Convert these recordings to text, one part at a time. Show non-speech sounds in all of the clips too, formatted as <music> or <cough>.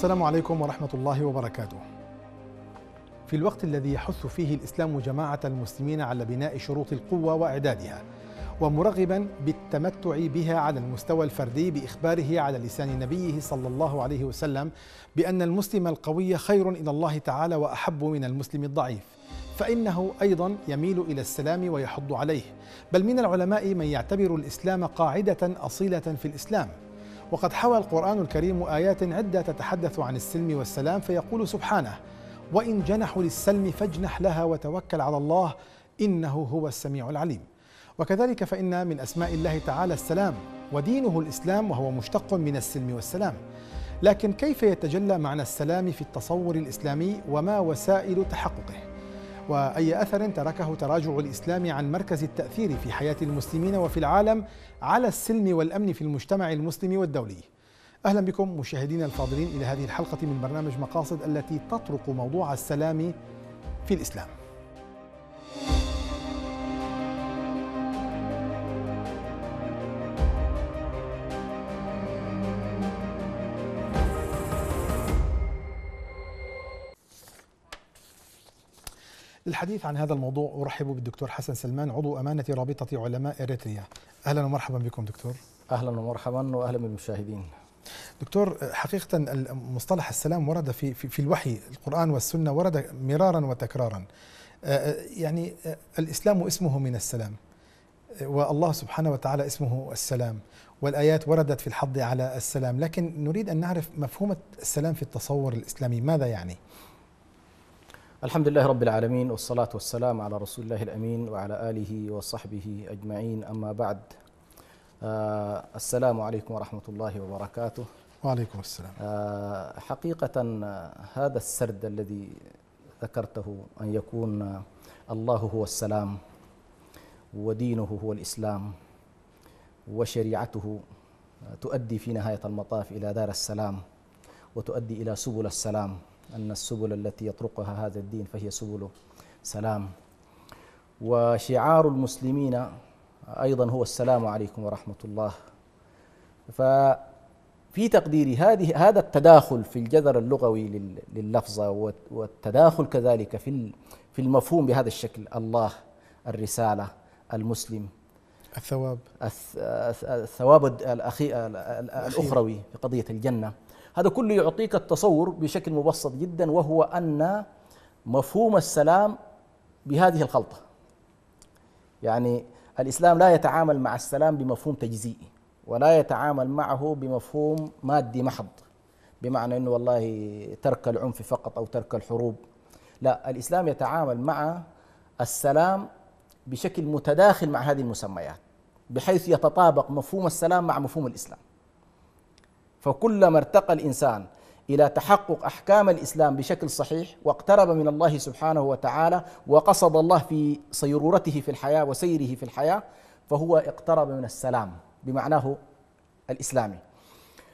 السلام عليكم ورحمة الله وبركاته. في الوقت الذي يحث فيه الإسلام جماعة المسلمين على بناء شروط القوة وإعدادها، ومرغبا بالتمتع بها على المستوى الفردي باخباره على لسان نبيه صلى الله عليه وسلم بان المسلم القوي خير الى الله تعالى واحب من المسلم الضعيف فانه ايضا يميل الى السلام ويحض عليه بل من العلماء من يعتبر الاسلام قاعده اصيله في الاسلام وقد حوى القرآن الكريم آيات عدة تتحدث عن السلم والسلام فيقول سبحانه وإن جنحوا للسلم فاجنح لها وتوكل على الله إنه هو السميع العليم وكذلك فإن من أسماء الله تعالى السلام ودينه الإسلام وهو مشتق من السلم والسلام لكن كيف يتجلى معنى السلام في التصور الإسلامي وما وسائل تحققه وأي أثر تركه تراجع الإسلام عن مركز التأثير في حياة المسلمين وفي العالم على السلم والأمن في المجتمع المسلم والدولي أهلا بكم مشاهدينا الفاضلين إلى هذه الحلقة من برنامج مقاصد التي تطرق موضوع السلام في الإسلام للحديث عن هذا الموضوع أرحب بالدكتور حسن سلمان عضو أمانة رابطة علماء إريتريا أهلا ومرحبا بكم دكتور أهلا ومرحبا وأهلا بالمشاهدين دكتور حقيقة مصطلح السلام ورد في, في, في الوحي القرآن والسنة ورد مرارا وتكرارا آه، آه، يعني آه، الإسلام اسمه من السلام والله سبحانه وتعالى اسمه السلام والآيات وردت في الحض على السلام لكن نريد أن نعرف مفهوم السلام في التصور الإسلامي ماذا يعني؟ الحمد لله رب العالمين والصلاة والسلام على رسول الله الأمين وعلى آله وصحبه أجمعين أما بعد آه السلام عليكم ورحمة الله وبركاته وعليكم السلام آه حقيقة هذا السرد الذي ذكرته أن يكون الله هو السلام ودينه هو الإسلام وشريعته تؤدي في نهاية المطاف إلى دار السلام وتؤدي إلى سبل السلام أن السبل التي يطرقها هذا الدين فهي سبل سلام وشعار المسلمين أيضا هو السلام عليكم ورحمة الله ففي تقديري هذه هذا التداخل في الجذر اللغوي لللفظة والتداخل كذلك في في المفهوم بهذا الشكل الله الرسالة المسلم الثواب الثواب الأخي الأخروي في قضية الجنة هذا كله يعطيك التصور بشكل مبسط جدا وهو أن مفهوم السلام بهذه الخلطة يعني الإسلام لا يتعامل مع السلام بمفهوم تجزيئي ولا يتعامل معه بمفهوم مادي محض بمعنى أنه والله ترك العنف فقط أو ترك الحروب لا الإسلام يتعامل مع السلام بشكل متداخل مع هذه المسميات بحيث يتطابق مفهوم السلام مع مفهوم الإسلام فكلما ارتقى الانسان الى تحقق احكام الاسلام بشكل صحيح واقترب من الله سبحانه وتعالى وقصد الله في صيرورته في الحياه وسيره في الحياه فهو اقترب من السلام بمعناه الاسلامي.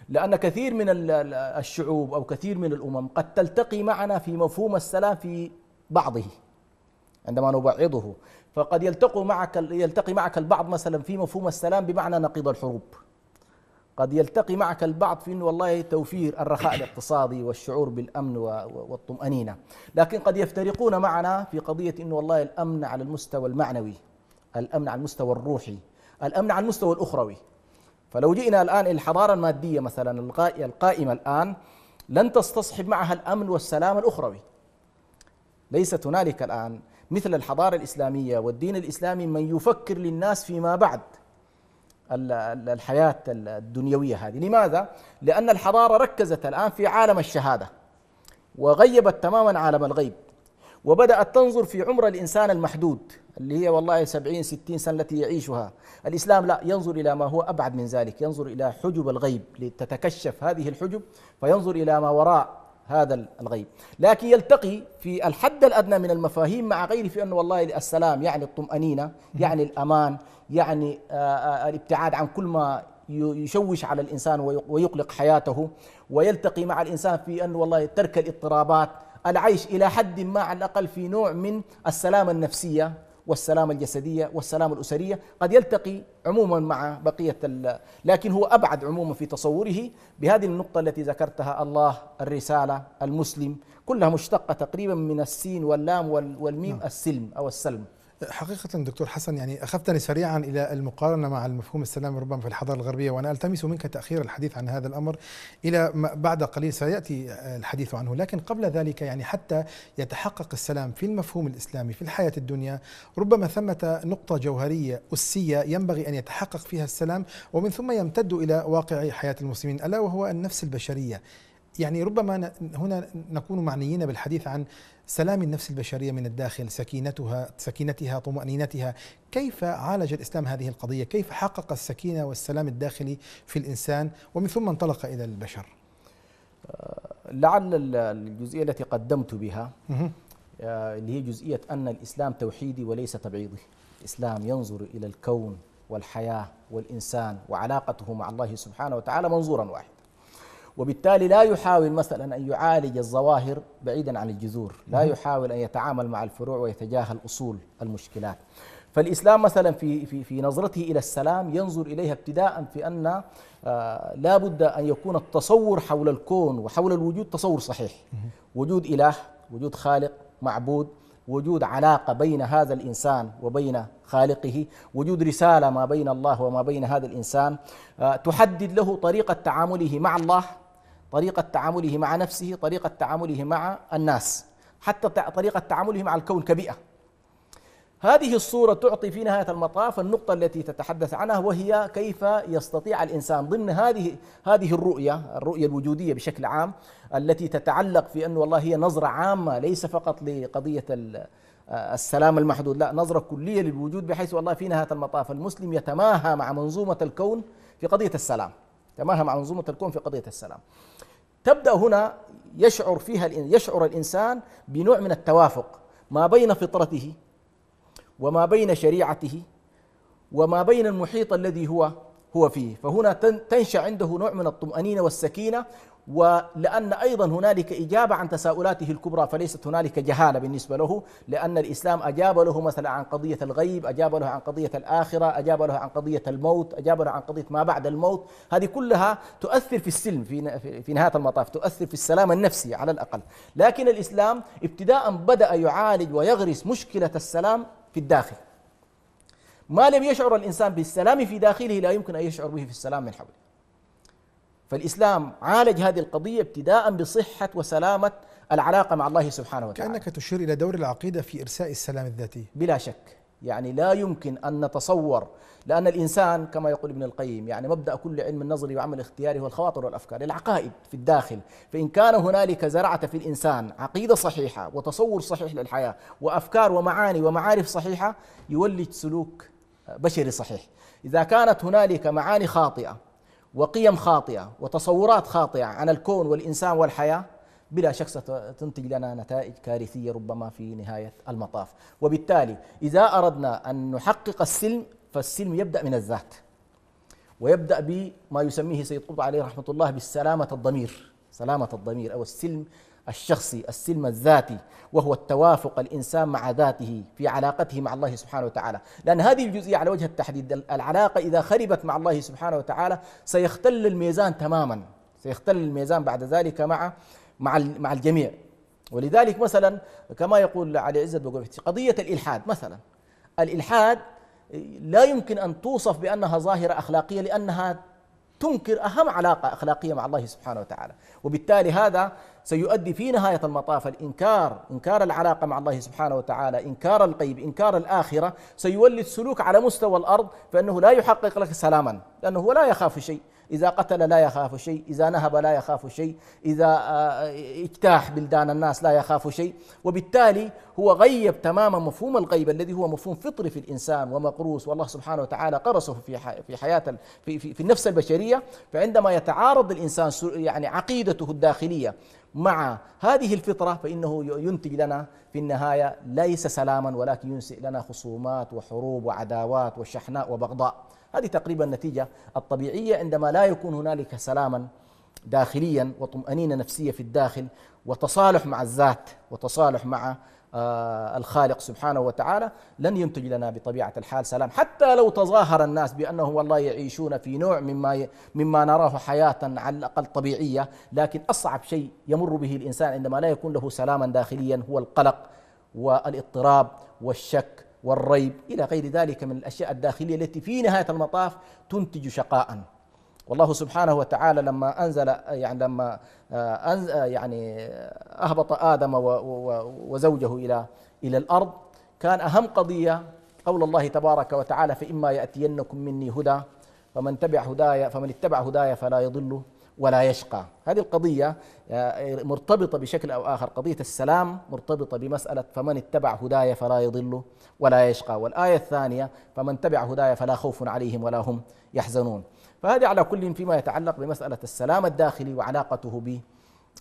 لان كثير من الشعوب او كثير من الامم قد تلتقي معنا في مفهوم السلام في بعضه عندما نبعضه فقد يلتقي معك يلتقي معك البعض مثلا في مفهوم السلام بمعنى نقيض الحروب قد يلتقي معك البعض في انه والله توفير الرخاء الاقتصادي والشعور بالامن والطمانينه، لكن قد يفترقون معنا في قضيه انه والله الامن على المستوى المعنوي، الامن على المستوى الروحي، الامن على المستوى الاخروي. فلو جئنا الان الحضاره الماديه مثلا القائمه الان لن تستصحب معها الامن والسلام الاخروي. ليست هنالك الان مثل الحضاره الاسلاميه والدين الاسلامي من يفكر للناس فيما بعد الحياة الدنيوية هذه لماذا؟ لأن الحضارة ركزت الآن في عالم الشهادة وغيبت تماما عالم الغيب وبدأت تنظر في عمر الإنسان المحدود اللي هي والله سبعين ستين سنة التي يعيشها الإسلام لا ينظر إلى ما هو أبعد من ذلك ينظر إلى حجب الغيب لتتكشف هذه الحجب فينظر إلى ما وراء هذا الغيب لكن يلتقي في الحد الأدنى من المفاهيم مع غيره في أنه والله السلام يعني الطمأنينة يعني الأمان يعني آه، آه، آه، الابتعاد عن كل ما يشوش على الإنسان ويقلق حياته ويلتقي مع الإنسان في أنه والله ترك الاضطرابات العيش إلى حد ما على الأقل في نوع من السلامة النفسية والسلامة الجسدية والسلامة الأسرية قد يلتقي عموما مع بقية لكن هو أبعد عموما في تصوره بهذه النقطة التي ذكرتها الله الرسالة المسلم كلها مشتقة تقريبا من السين واللام والميم نعم. السلم أو السلم حقيقة دكتور حسن يعني أخذتني سريعا إلى المقارنة مع المفهوم السلامي ربما في الحضارة الغربية وأنا ألتمس منك تأخير الحديث عن هذا الأمر إلى بعد قليل سيأتي الحديث عنه لكن قبل ذلك يعني حتى يتحقق السلام في المفهوم الإسلامي في الحياة الدنيا ربما ثمة نقطة جوهرية أسية ينبغي أن يتحقق فيها السلام ومن ثم يمتد إلى واقع حياة المسلمين ألا وهو النفس البشرية يعني ربما هنا نكون معنيين بالحديث عن سلام النفس البشريه من الداخل سكينتها سكينتها طمانينتها كيف عالج الاسلام هذه القضيه كيف حقق السكينه والسلام الداخلي في الانسان ومن ثم انطلق الى البشر آه، لعل الجزئيه التي قدمت بها آه، اللي هي جزئيه ان الاسلام توحيدي وليس تبعيضي الاسلام ينظر الى الكون والحياه والانسان وعلاقته مع الله سبحانه وتعالى منظورا واحدا وبالتالي لا يحاول مثلا أن يعالج الظواهر بعيدا عن الجذور لا يحاول أن يتعامل مع الفروع ويتجاهل أصول المشكلات فالإسلام مثلا في, في, في نظرته إلى السلام ينظر إليها ابتداء في أن آه، لا بد أن يكون التصور حول الكون وحول الوجود تصور صحيح وجود إله وجود خالق معبود وجود علاقه بين هذا الانسان وبين خالقه، وجود رساله ما بين الله وما بين هذا الانسان، آه، تحدد له طريقه تعامله مع الله طريقة تعامله مع نفسه طريقة تعامله مع الناس حتى طريقة تعامله مع الكون كبيئة هذه الصورة تعطي في نهاية المطاف النقطة التي تتحدث عنها وهي كيف يستطيع الإنسان ضمن هذه هذه الرؤية الرؤية الوجودية بشكل عام التي تتعلق في أن والله هي نظرة عامة ليس فقط لقضية السلام المحدود لا نظرة كلية للوجود بحيث والله في نهاية المطاف المسلم يتماهى مع منظومة الكون في قضية السلام تماهى مع منظومة الكون في قضية السلام تبدا هنا يشعر فيها يشعر الانسان بنوع من التوافق ما بين فطرته وما بين شريعته وما بين المحيط الذي هو هو فيه فهنا تنشا عنده نوع من الطمانينه والسكينه ولأن أيضا هنالك إجابة عن تساؤلاته الكبرى فليست هنالك جهالة بالنسبة له لأن الإسلام أجاب له مثلا عن قضية الغيب أجاب له عن قضية الآخرة أجاب له عن قضية الموت أجاب له عن قضية ما بعد الموت هذه كلها تؤثر في السلم في, في نهاية المطاف تؤثر في السلام النفسي على الأقل لكن الإسلام ابتداء بدأ يعالج ويغرس مشكلة السلام في الداخل ما لم يشعر الإنسان بالسلام في داخله لا يمكن أن يشعر به في السلام من حوله فالإسلام عالج هذه القضية ابتداء بصحة وسلامة العلاقة مع الله سبحانه وتعالى كأنك تشير إلى دور العقيدة في إرساء السلام الذاتي بلا شك يعني لا يمكن أن نتصور لأن الإنسان كما يقول ابن القيم يعني مبدأ كل علم النظري وعمل اختياري هو الخواطر والأفكار العقائد في الداخل فإن كان هنالك زرعة في الإنسان عقيدة صحيحة وتصور صحيح للحياة وأفكار ومعاني ومعارف صحيحة يولد سلوك بشري صحيح إذا كانت هنالك معاني خاطئة وقيم خاطئه وتصورات خاطئه عن الكون والانسان والحياه بلا شك ستنتج لنا نتائج كارثيه ربما في نهايه المطاف، وبالتالي اذا اردنا ان نحقق السلم فالسلم يبدا من الذات. ويبدا بما يسميه سيد قطب عليه رحمه الله بالسلامه الضمير، سلامه الضمير او السلم الشخصي السلم الذاتي وهو التوافق الانسان مع ذاته في علاقته مع الله سبحانه وتعالى، لان هذه الجزئيه على وجه التحديد العلاقه اذا خربت مع الله سبحانه وتعالى سيختل الميزان تماما، سيختل الميزان بعد ذلك مع مع مع الجميع. ولذلك مثلا كما يقول علي عزت قضيه الالحاد مثلا الالحاد لا يمكن ان توصف بانها ظاهره اخلاقيه لانها تنكر اهم علاقه اخلاقيه مع الله سبحانه وتعالى، وبالتالي هذا سيؤدي في نهاية المطاف الإنكار إنكار العلاقة مع الله سبحانه وتعالى إنكار الغيب إنكار الآخرة سيولد سلوك على مستوى الأرض فإنه لا يحقق لك سلاما لأنه لا يخاف شيء إذا قتل لا يخاف شيء إذا نهب لا يخاف شيء إذا آه، آه، اجتاح بلدان الناس لا يخاف شيء وبالتالي هو غيب تماما مفهوم الغيب الذي هو مفهوم فطري في الإنسان ومقروس والله سبحانه وتعالى قرصه في في حياة في, في, في النفس البشرية فعندما يتعارض الإنسان يعني عقيدته الداخلية مع هذه الفطرة فإنه ينتج لنا في النهاية ليس سلاما ولكن ينسئ لنا خصومات وحروب وعداوات وشحناء وبغضاء هذه تقريبا النتيجة الطبيعية عندما لا يكون هنالك سلاما داخليا وطمأنينة نفسية في الداخل وتصالح مع الذات وتصالح مع آه، الخالق سبحانه وتعالى لن ينتج لنا بطبيعة الحال سلام حتى لو تظاهر الناس بأنه والله يعيشون في نوع مما مما نراه حياة على الأقل طبيعية لكن أصعب شيء يمر به الإنسان عندما لا يكون له سلاما داخليا هو القلق والاضطراب والشك والريب إلى غير ذلك من الأشياء الداخلية التي في نهاية المطاف تنتج شقاء والله سبحانه وتعالى لما أنزل يعني لما آه، أنزل آه، يعني أهبط آدم وزوجه إلى إلى الأرض كان أهم قضية قول الله تبارك وتعالى فإما يأتينكم مني هدى فمن تبع هدايا فمن اتبع هدايا فلا يضل ولا يشقى هذه القضية آه، مرتبطة بشكل أو آخر قضية السلام مرتبطة بمسألة فمن اتبع هدايا فلا يضل ولا يشقى والآية الثانية فمن تبع هداي فلا خوف عليهم ولا هم يحزنون فهذه على كل فيما يتعلق بمسألة السلام الداخلي وعلاقته به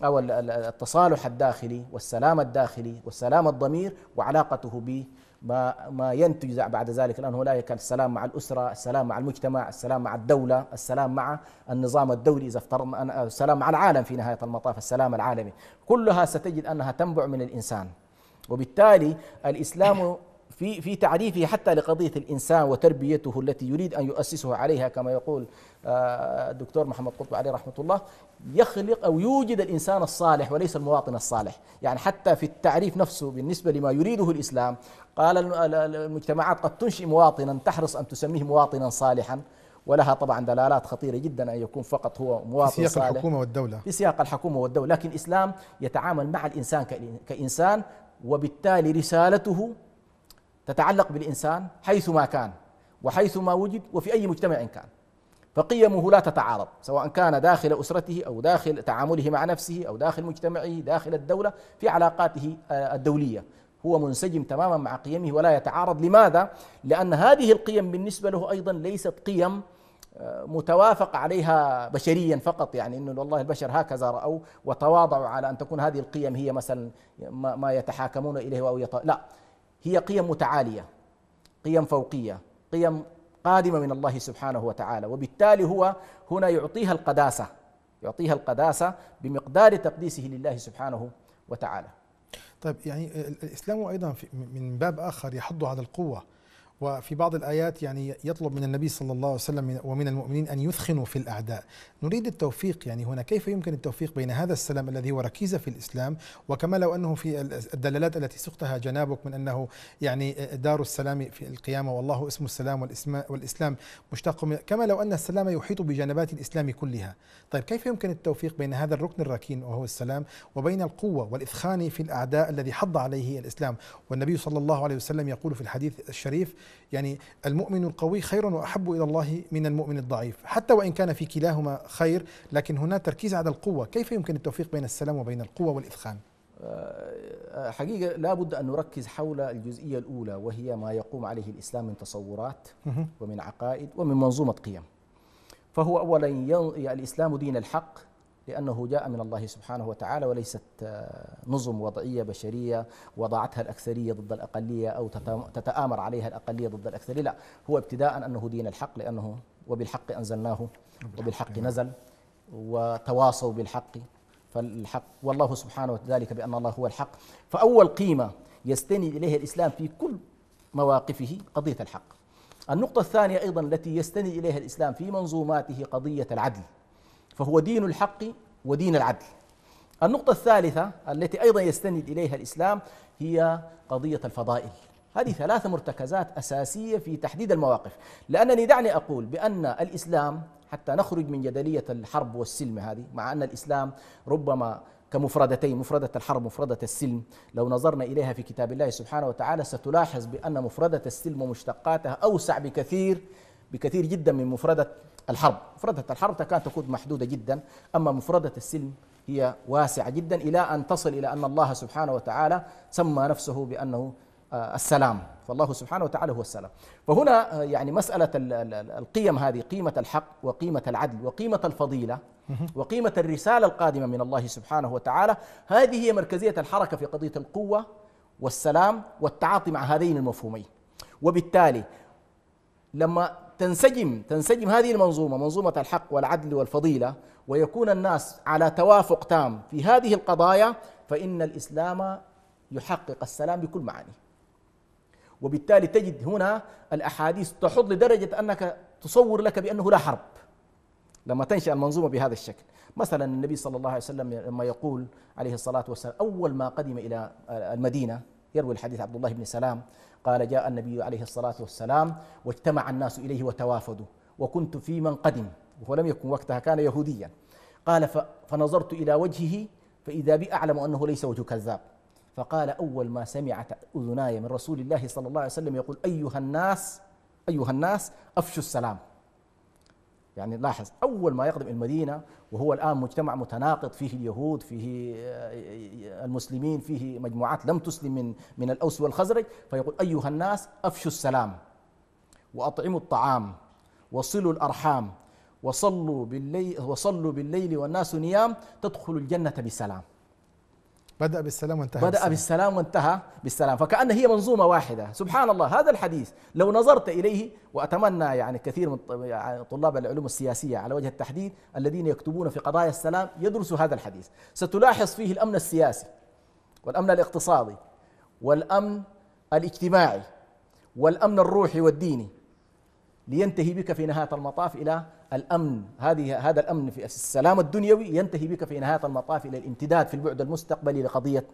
أو التصالح الداخلي والسلام الداخلي والسلام الضمير وعلاقته به ما ما ينتج بعد ذلك الان هنالك السلام مع الاسره، السلام مع المجتمع، السلام مع الدوله، السلام مع النظام الدولي اذا افترضنا ان السلام مع العالم في نهايه المطاف، السلام العالمي، كلها ستجد انها تنبع من الانسان. وبالتالي الاسلام في في تعريفه حتى لقضيه الانسان وتربيته التي يريد ان يؤسسه عليها كما يقول آه، الدكتور محمد قطب عليه رحمه الله يخلق او يوجد الانسان الصالح وليس المواطن الصالح، يعني حتى في التعريف نفسه بالنسبه لما يريده الاسلام قال المجتمعات قد تنشئ مواطنا تحرص ان تسميه مواطنا صالحا ولها طبعا دلالات خطيره جدا ان يكون فقط هو مواطن في سياق صالح الحكومه والدوله في سياق الحكومه والدوله، لكن الاسلام يتعامل مع الانسان كانسان وبالتالي رسالته تتعلق بالإنسان حيثما كان وحيثما وجد وفي أي مجتمع كان فقيمه لا تتعارض سواء كان داخل أسرته أو داخل تعامله مع نفسه أو داخل مجتمعه داخل الدولة في علاقاته آه، الدولية هو منسجم تماما مع قيمه ولا يتعارض لماذا؟ لأن هذه القيم بالنسبة له أيضا ليست قيم آه، متوافق عليها بشريا فقط يعني انه والله البشر هكذا راوا وتواضعوا على ان تكون هذه القيم هي مثلا ما يتحاكمون اليه او يط... لا هي قيم متعاليه قيم فوقيه قيم قادمه من الله سبحانه وتعالى وبالتالي هو هنا يعطيها القداسه يعطيها القداسه بمقدار تقديسه لله سبحانه وتعالى. طيب يعني الاسلام ايضا من باب اخر يحض على القوه وفي بعض الآيات يعني يطلب من النبي صلى الله عليه وسلم ومن المؤمنين أن يثخنوا في الأعداء نريد التوفيق يعني هنا كيف يمكن التوفيق بين هذا السلام الذي هو ركيزة في الإسلام وكما لو أنه في الدلالات التي سقتها جنابك من أنه يعني دار السلام في القيامة والله اسم السلام والإسلام مشتق كما لو أن السلام يحيط بجنبات الإسلام كلها طيب كيف يمكن التوفيق بين هذا الركن الركين وهو السلام وبين القوة والإثخان في الأعداء الذي حض عليه الإسلام والنبي صلى الله عليه وسلم يقول في الحديث الشريف يعني المؤمن القوي خير وأحب إلى الله من المؤمن الضعيف حتى وإن كان في كلاهما خير لكن هنا تركيز على القوة كيف يمكن التوفيق بين السلام وبين القوة والإثخان آه، حقيقة لابد أن نركز حول الجزئية الأولى وهي ما يقوم عليه الإسلام من تصورات ومن عقائد ومن منظومة قيم فهو أولا يعني الإسلام دين الحق لأنه جاء من الله سبحانه وتعالى وليست آه، نظم وضعية بشرية وضعتها الأكثرية ضد الأقلية أو تتآمر عليها الأقلية ضد الأكثرية لا هو ابتداء أنه دين الحق لأنه وبالحق أنزلناه وبالحق نزل وتواصوا بالحق فالحق والله سبحانه وتعالى ذلك بأن الله هو الحق فأول قيمة يستند إليها الإسلام في كل مواقفه قضية الحق النقطة الثانية أيضا التي يستند إليها الإسلام في منظوماته قضية العدل فهو دين الحق ودين العدل النقطة الثالثة التي أيضا يستند إليها الإسلام هي قضية الفضائل هذه ثلاثة مرتكزات أساسية في تحديد المواقف لأنني دعني أقول بأن الإسلام حتى نخرج من جدلية الحرب والسلم هذه مع أن الإسلام ربما كمفردتين مفردة الحرب مفردة السلم لو نظرنا إليها في كتاب الله سبحانه وتعالى ستلاحظ بأن مفردة السلم ومشتقاتها أوسع بكثير بكثير جدا من مفردة الحرب مفردة الحرب تكاد تكون محدودة جدا أما مفردة السلم هي واسعة جدا إلى أن تصل إلى أن الله سبحانه وتعالى سمى نفسه بأنه آه، السلام فالله سبحانه وتعالى هو السلام فهنا آه، يعني مسألة القيم هذه قيمة الحق وقيمة العدل وقيمة الفضيلة وقيمة الرسالة القادمة من الله سبحانه وتعالى هذه هي مركزية الحركة في قضية القوة والسلام والتعاطي مع هذين المفهومين وبالتالي لما تنسجم تنسجم هذه المنظومة منظومة الحق والعدل والفضيلة ويكون الناس على توافق تام في هذه القضايا فإن الإسلام يحقق السلام بكل معانيه وبالتالي تجد هنا الأحاديث تحض لدرجة أنك تصور لك بأنه لا حرب لما تنشأ المنظومة بهذا الشكل مثلا النبي صلى الله عليه وسلم لما يقول عليه الصلاة والسلام أول ما قدم إلى المدينة يروي الحديث عبد الله بن سلام قال جاء النبي عليه الصلاة والسلام واجتمع الناس إليه وتوافدوا وكنت في من قدم وهو لم يكن وقتها كان يهوديا قال فنظرت إلى وجهه فإذا بي أعلم أنه ليس وجه كذاب فقال أول ما سمعت أذناي من رسول الله صلى الله عليه وسلم يقول أيها الناس أيها الناس أفشوا السلام يعني لاحظ أول ما يقدم المدينة وهو الآن مجتمع متناقض فيه اليهود فيه آه، المسلمين فيه مجموعات لم تسلم من من الأوس والخزرج فيقول أيها الناس أفشوا السلام وأطعموا الطعام وصلوا الأرحام وصلوا بالليل وصلوا بالليل والناس نيام تدخلوا الجنة بسلام بدأ بالسلام وانتهى بدأ بالسلام, بالسلام وانتهى بالسلام فكأن هي منظومة واحدة سبحان الله هذا الحديث لو نظرت إليه وأتمنى يعني كثير من يعني طلاب العلوم السياسية على وجه التحديد الذين يكتبون في قضايا السلام يدرسوا هذا الحديث ستلاحظ فيه الأمن السياسي والأمن الاقتصادي والأمن الاجتماعي والأمن الروحي والديني لينتهي بك في نهايه المطاف الى الامن هذه هذا الامن في السلام الدنيوي ينتهي بك في نهايه المطاف الى الامتداد في البعد المستقبلي لقضيه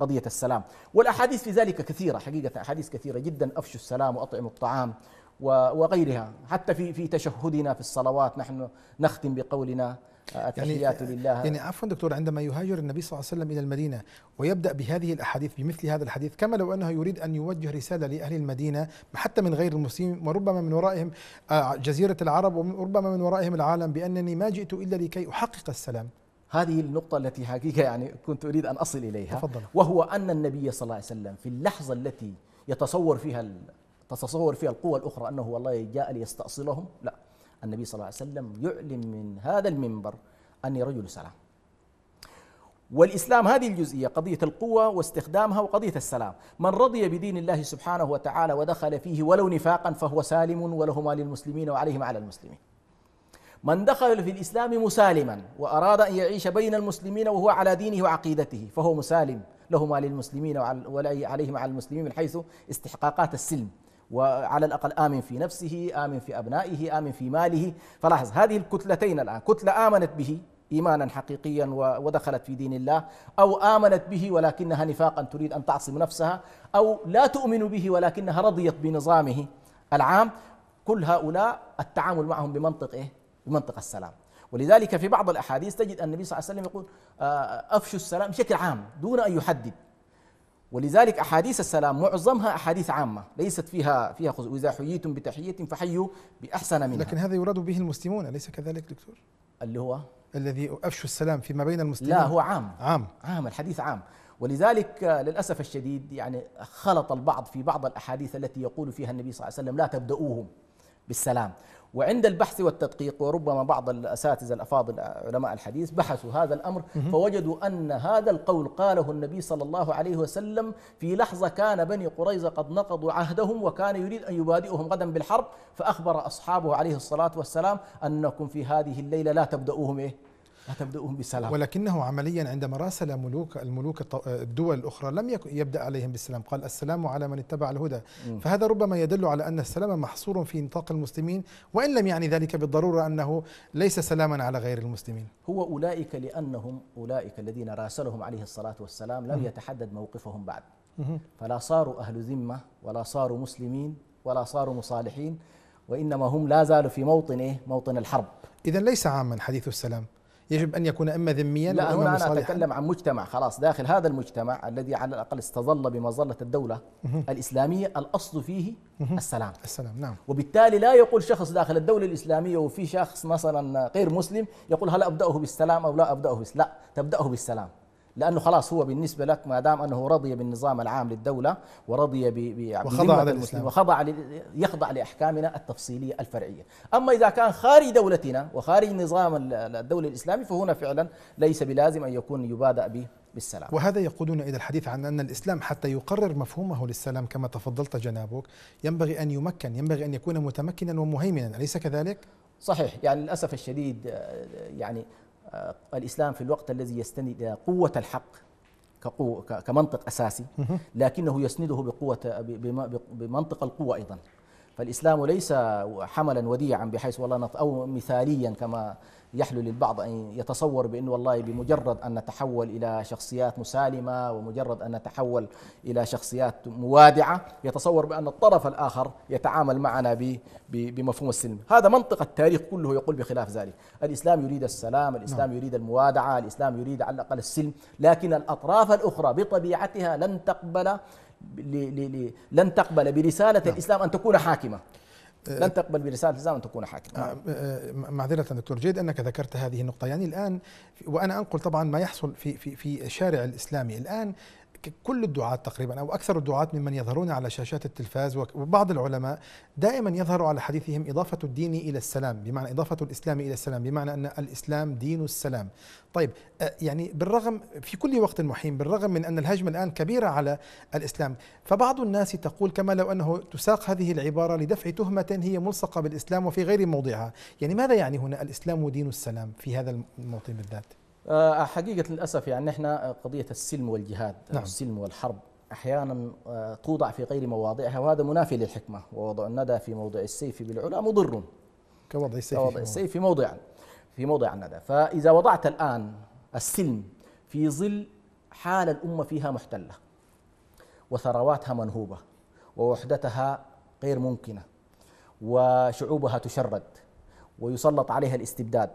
قضيه السلام والاحاديث في ذلك كثيره حقيقه احاديث كثيره جدا افشوا السلام واطعموا الطعام وغيرها حتى في في تشهدنا في الصلوات نحن نختم بقولنا يعني التحيات يعني لله يعني عفوا دكتور عندما يهاجر النبي صلى الله عليه وسلم الى المدينه ويبدا بهذه الاحاديث بمثل هذا الحديث كما لو انه يريد ان يوجه رساله لاهل المدينه حتى من غير المسلمين وربما من ورائهم آه، جزيره العرب وربما من ورائهم العالم بانني ما جئت الا لكي احقق السلام هذه النقطة التي حقيقة يعني كنت أريد أن أصل إليها تفضل. وهو أن النبي صلى الله عليه وسلم في اللحظة التي يتصور فيها تتصور فيها القوى الأخرى أنه والله جاء ليستأصلهم لا النبي صلى الله عليه وسلم يعلن من هذا المنبر أني رجل سلام والإسلام هذه الجزئية قضية القوة واستخدامها وقضية السلام من رضي بدين الله سبحانه وتعالى ودخل فيه ولو نفاقا فهو سالم ولهما للمسلمين وعليهم على المسلمين من دخل في الإسلام مسالما وأراد أن يعيش بين المسلمين وهو على دينه وعقيدته فهو مسالم لهما للمسلمين وعليهم على المسلمين من حيث استحقاقات السلم وعلى الأقل آمن في نفسه آمن في أبنائه آمن في ماله فلاحظ هذه الكتلتين الآن كتلة آمنت به إيمانا حقيقيا ودخلت في دين الله أو آمنت به ولكنها نفاقا تريد أن تعصم نفسها أو لا تؤمن به ولكنها رضيت بنظامه العام كل هؤلاء التعامل معهم بمنطق إيه؟ بمنطق السلام ولذلك في بعض الأحاديث تجد أن النبي صلى الله عليه وسلم يقول آه، أفشوا السلام بشكل عام دون أن يحدد ولذلك احاديث السلام معظمها احاديث عامه ليست فيها فيها خصوص واذا حييتم بتحيه فحيوا باحسن منها لكن هذا يراد به المسلمون اليس كذلك دكتور اللي هو الذي افشوا السلام فيما بين المسلمين لا هو عام عام عام الحديث عام ولذلك آه، للاسف الشديد يعني خلط البعض في بعض الاحاديث التي يقول فيها النبي صلى الله عليه وسلم لا تبدؤوهم بالسلام وعند البحث والتدقيق وربما بعض الأساتذة الأفاضل علماء الحديث بحثوا هذا الأمر فوجدوا أن هذا القول قاله النبي صلى الله عليه وسلم في لحظة كان بني قريظة قد نقضوا عهدهم وكان يريد أن يبادئهم غدا بالحرب فأخبر أصحابه عليه الصلاة والسلام أنكم في هذه الليلة لا تبدؤوهم إيه تبدؤهم بالسلام ولكنه عمليا عندما راسل ملوك الملوك الدول الأخرى لم يبدأ عليهم بالسلام قال السلام على من اتبع الهدى م. فهذا ربما يدل على أن السلام محصور في نطاق المسلمين وإن لم يعني ذلك بالضرورة أنه ليس سلاما على غير المسلمين هو أولئك لأنهم أولئك الذين راسلهم عليه الصلاة والسلام لم يتحدد موقفهم بعد فلا صاروا أهل ذمة ولا صاروا مسلمين ولا صاروا مصالحين وإنما هم لا زالوا في موطن إيه؟ موطن الحرب إذا ليس عاما حديث السلام يجب أن يكون إما ذميا لا هنا أنا أتكلم عن مجتمع خلاص داخل هذا المجتمع الذي على الأقل استظل بمظلة الدولة الإسلامية الأصل فيه السلام السلام نعم وبالتالي لا يقول شخص داخل الدولة الإسلامية وفي شخص مثلا غير مسلم يقول هل أبدأه بالسلام أو لا أبدأه بالسلام لا تبدأه بالسلام لانه خلاص هو بالنسبه لك ما دام انه رضي بالنظام العام للدوله ورضي ب يعني وخضع للاسلام وخضع يخضع لاحكامنا التفصيليه الفرعيه، اما اذا كان خارج دولتنا وخارج نظام الدوله الاسلامي فهنا فعلا ليس بلازم ان يكون يبادأ به بالسلام وهذا يقودنا إلى الحديث عن أن الإسلام حتى يقرر مفهومه للسلام كما تفضلت جنابك ينبغي أن يمكن ينبغي أن يكون متمكنا ومهيمنا أليس كذلك؟ صحيح يعني للأسف الشديد آه، يعني آه، الإسلام في الوقت الذي يستند إلى قوة الحق كمنطق أساسي لكنه يسنده بقوة بمنطق القوة أيضا فالإسلام ليس حملا وديعا بحيث والله أو مثاليا كما يحلو للبعض أن يتصور بأنه والله بمجرد أن نتحول إلى شخصيات مسالمة ومجرد أن نتحول إلى شخصيات موادعة يتصور بأن الطرف الآخر يتعامل معنا بمفهوم السلم هذا منطق التاريخ كله يقول بخلاف ذلك الإسلام يريد السلام نعم. الإسلام يريد الموادعة الإسلام يريد على الأقل السلم لكن الأطراف الأخرى بطبيعتها لن تقبل لن تقبل برسالة نعم. الإسلام أن تكون حاكمة لن تقبل برسالة الزام أن تكون حاكما آه، آه، معذرة دكتور جيد أنك ذكرت هذه النقطة يعني الآن وأنا أنقل طبعا ما يحصل في, في, في الشارع الإسلامي الآن كل الدعاة تقريبا أو أكثر الدعاة ممن يظهرون على شاشات التلفاز وبعض العلماء دائما يظهر على حديثهم إضافة الدين إلى السلام بمعنى إضافة الإسلام إلى السلام بمعنى أن الإسلام دين السلام طيب آه، يعني بالرغم في كل وقت محيم بالرغم من أن الهجمة الآن كبيرة على الإسلام فبعض الناس تقول كما لو أنه تساق هذه العبارة لدفع تهمة هي ملصقة بالإسلام وفي غير موضعها يعني ماذا يعني هنا الإسلام دين السلام في هذا الموطن بالذات آه، حقيقة للأسف يعني احنا قضية السلم والجهاد نعم. السلم والحرب أحيانا آه، توضع في غير مواضعها وهذا منافي للحكمة ووضع الندى في موضع السيف بالعلا مضر كوضع السيف كوضع السيف في موضع في موضع الندى فإذا وضعت الآن السلم في ظل حال الأمة فيها محتلة وثرواتها منهوبة ووحدتها غير ممكنة وشعوبها تشرد ويسلط عليها الاستبداد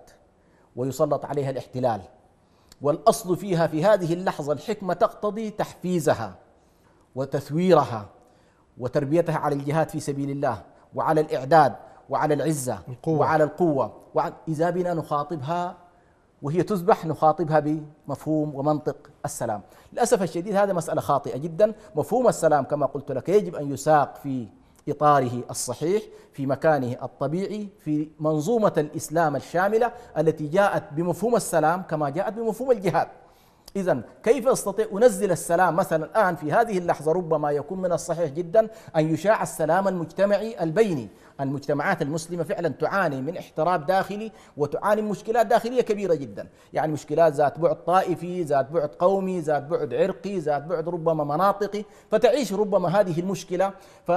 ويسلط عليها الاحتلال والاصل فيها في هذه اللحظه الحكمه تقتضي تحفيزها وتثويرها وتربيتها على الجهاد في سبيل الله وعلى الاعداد وعلى العزه القوة. وعلى القوه وعلى اذا بنا نخاطبها وهي تذبح نخاطبها بمفهوم ومنطق السلام للاسف الشديد هذا مساله خاطئه جدا مفهوم السلام كما قلت لك يجب ان يساق في إطاره الصحيح في مكانه الطبيعي في منظومة الإسلام الشاملة التي جاءت بمفهوم السلام كما جاءت بمفهوم الجهاد إذا كيف أستطيع أنزل السلام مثلا الآن في هذه اللحظة ربما يكون من الصحيح جدا أن يشاع السلام المجتمعي البيني المجتمعات المسلمة فعلا تعاني من احتراب داخلي وتعاني من مشكلات داخلية كبيرة جدا يعني مشكلات ذات بعد طائفي ذات بعد قومي ذات بعد عرقي ذات بعد ربما مناطقي فتعيش ربما هذه المشكلة ف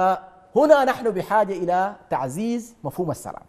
هنا نحن بحاجه الى تعزيز مفهوم السلام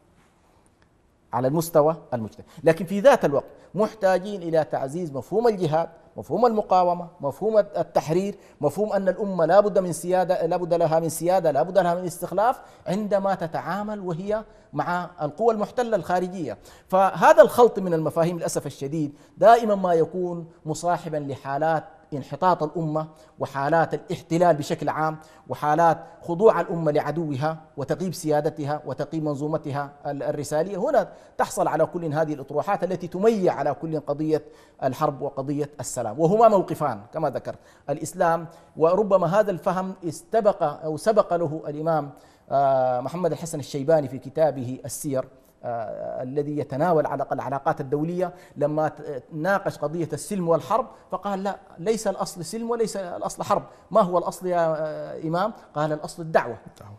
على المستوى المجتمع لكن في ذات الوقت محتاجين الى تعزيز مفهوم الجهاد مفهوم المقاومه مفهوم التحرير مفهوم ان الامه لا بد من سياده لا بد لها من سياده لا بد لها من استخلاف عندما تتعامل وهي مع القوى المحتله الخارجيه فهذا الخلط من المفاهيم للاسف الشديد دائما ما يكون مصاحبا لحالات انحطاط الأمة وحالات الاحتلال بشكل عام وحالات خضوع الأمة لعدوها وتقييم سيادتها وتقييم منظومتها الرسالية هنا تحصل على كل هذه الأطروحات التي تميع على كل قضية الحرب وقضية السلام وهما موقفان كما ذكرت الإسلام وربما هذا الفهم استبق أو سبق له الإمام آه، محمد الحسن الشيباني في كتابه السير آه، الذي يتناول على العلاقات الدوليه لما ناقش قضيه السلم والحرب فقال لا ليس الاصل سلم وليس الاصل حرب، ما هو الاصل يا آه، امام؟ قال الاصل الدعوه. الدعوه.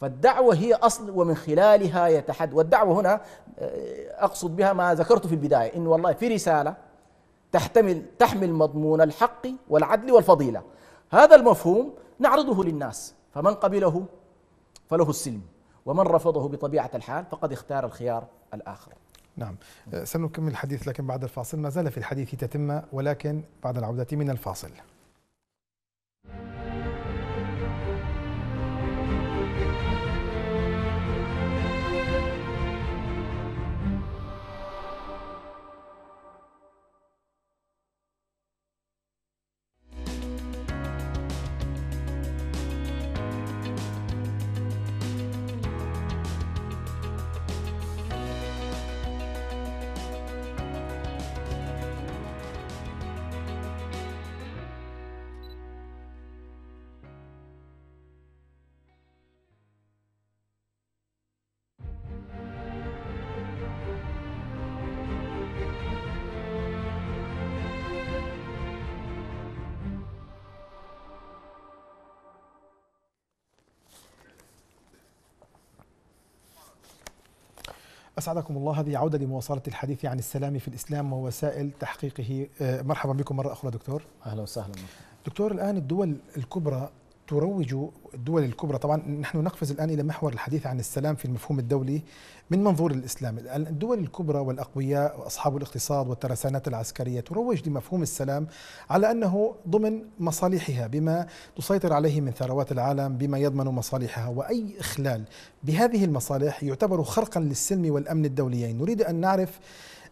فالدعوه هي اصل ومن خلالها يتحد والدعوه هنا آه، اقصد بها ما ذكرت في البدايه انه والله في رساله تحتمل تحمل مضمون الحق والعدل والفضيله. هذا المفهوم نعرضه للناس فمن قبله فله السلم ومن رفضه بطبيعة الحال فقد اختار الخيار الآخر نعم آه، سنكمل الحديث لكن بعد الفاصل ما زال في الحديث تتمة ولكن بعد العودة من الفاصل أسعدكم الله هذه عودة لمواصلة الحديث عن السلام في الإسلام ووسائل تحقيقه آه، مرحبا بكم مرة أخرى دكتور أهلا وسهلا دكتور الآن الدول الكبرى تروج الدول الكبرى طبعا نحن نقفز الآن إلى محور الحديث عن السلام في المفهوم الدولي من منظور الإسلام الدول الكبرى والأقوياء وأصحاب الاقتصاد والترسانات العسكرية تروج لمفهوم السلام على أنه ضمن مصالحها بما تسيطر عليه من ثروات العالم بما يضمن مصالحها وأي إخلال بهذه المصالح يعتبر خرقا للسلم والأمن الدوليين نريد أن نعرف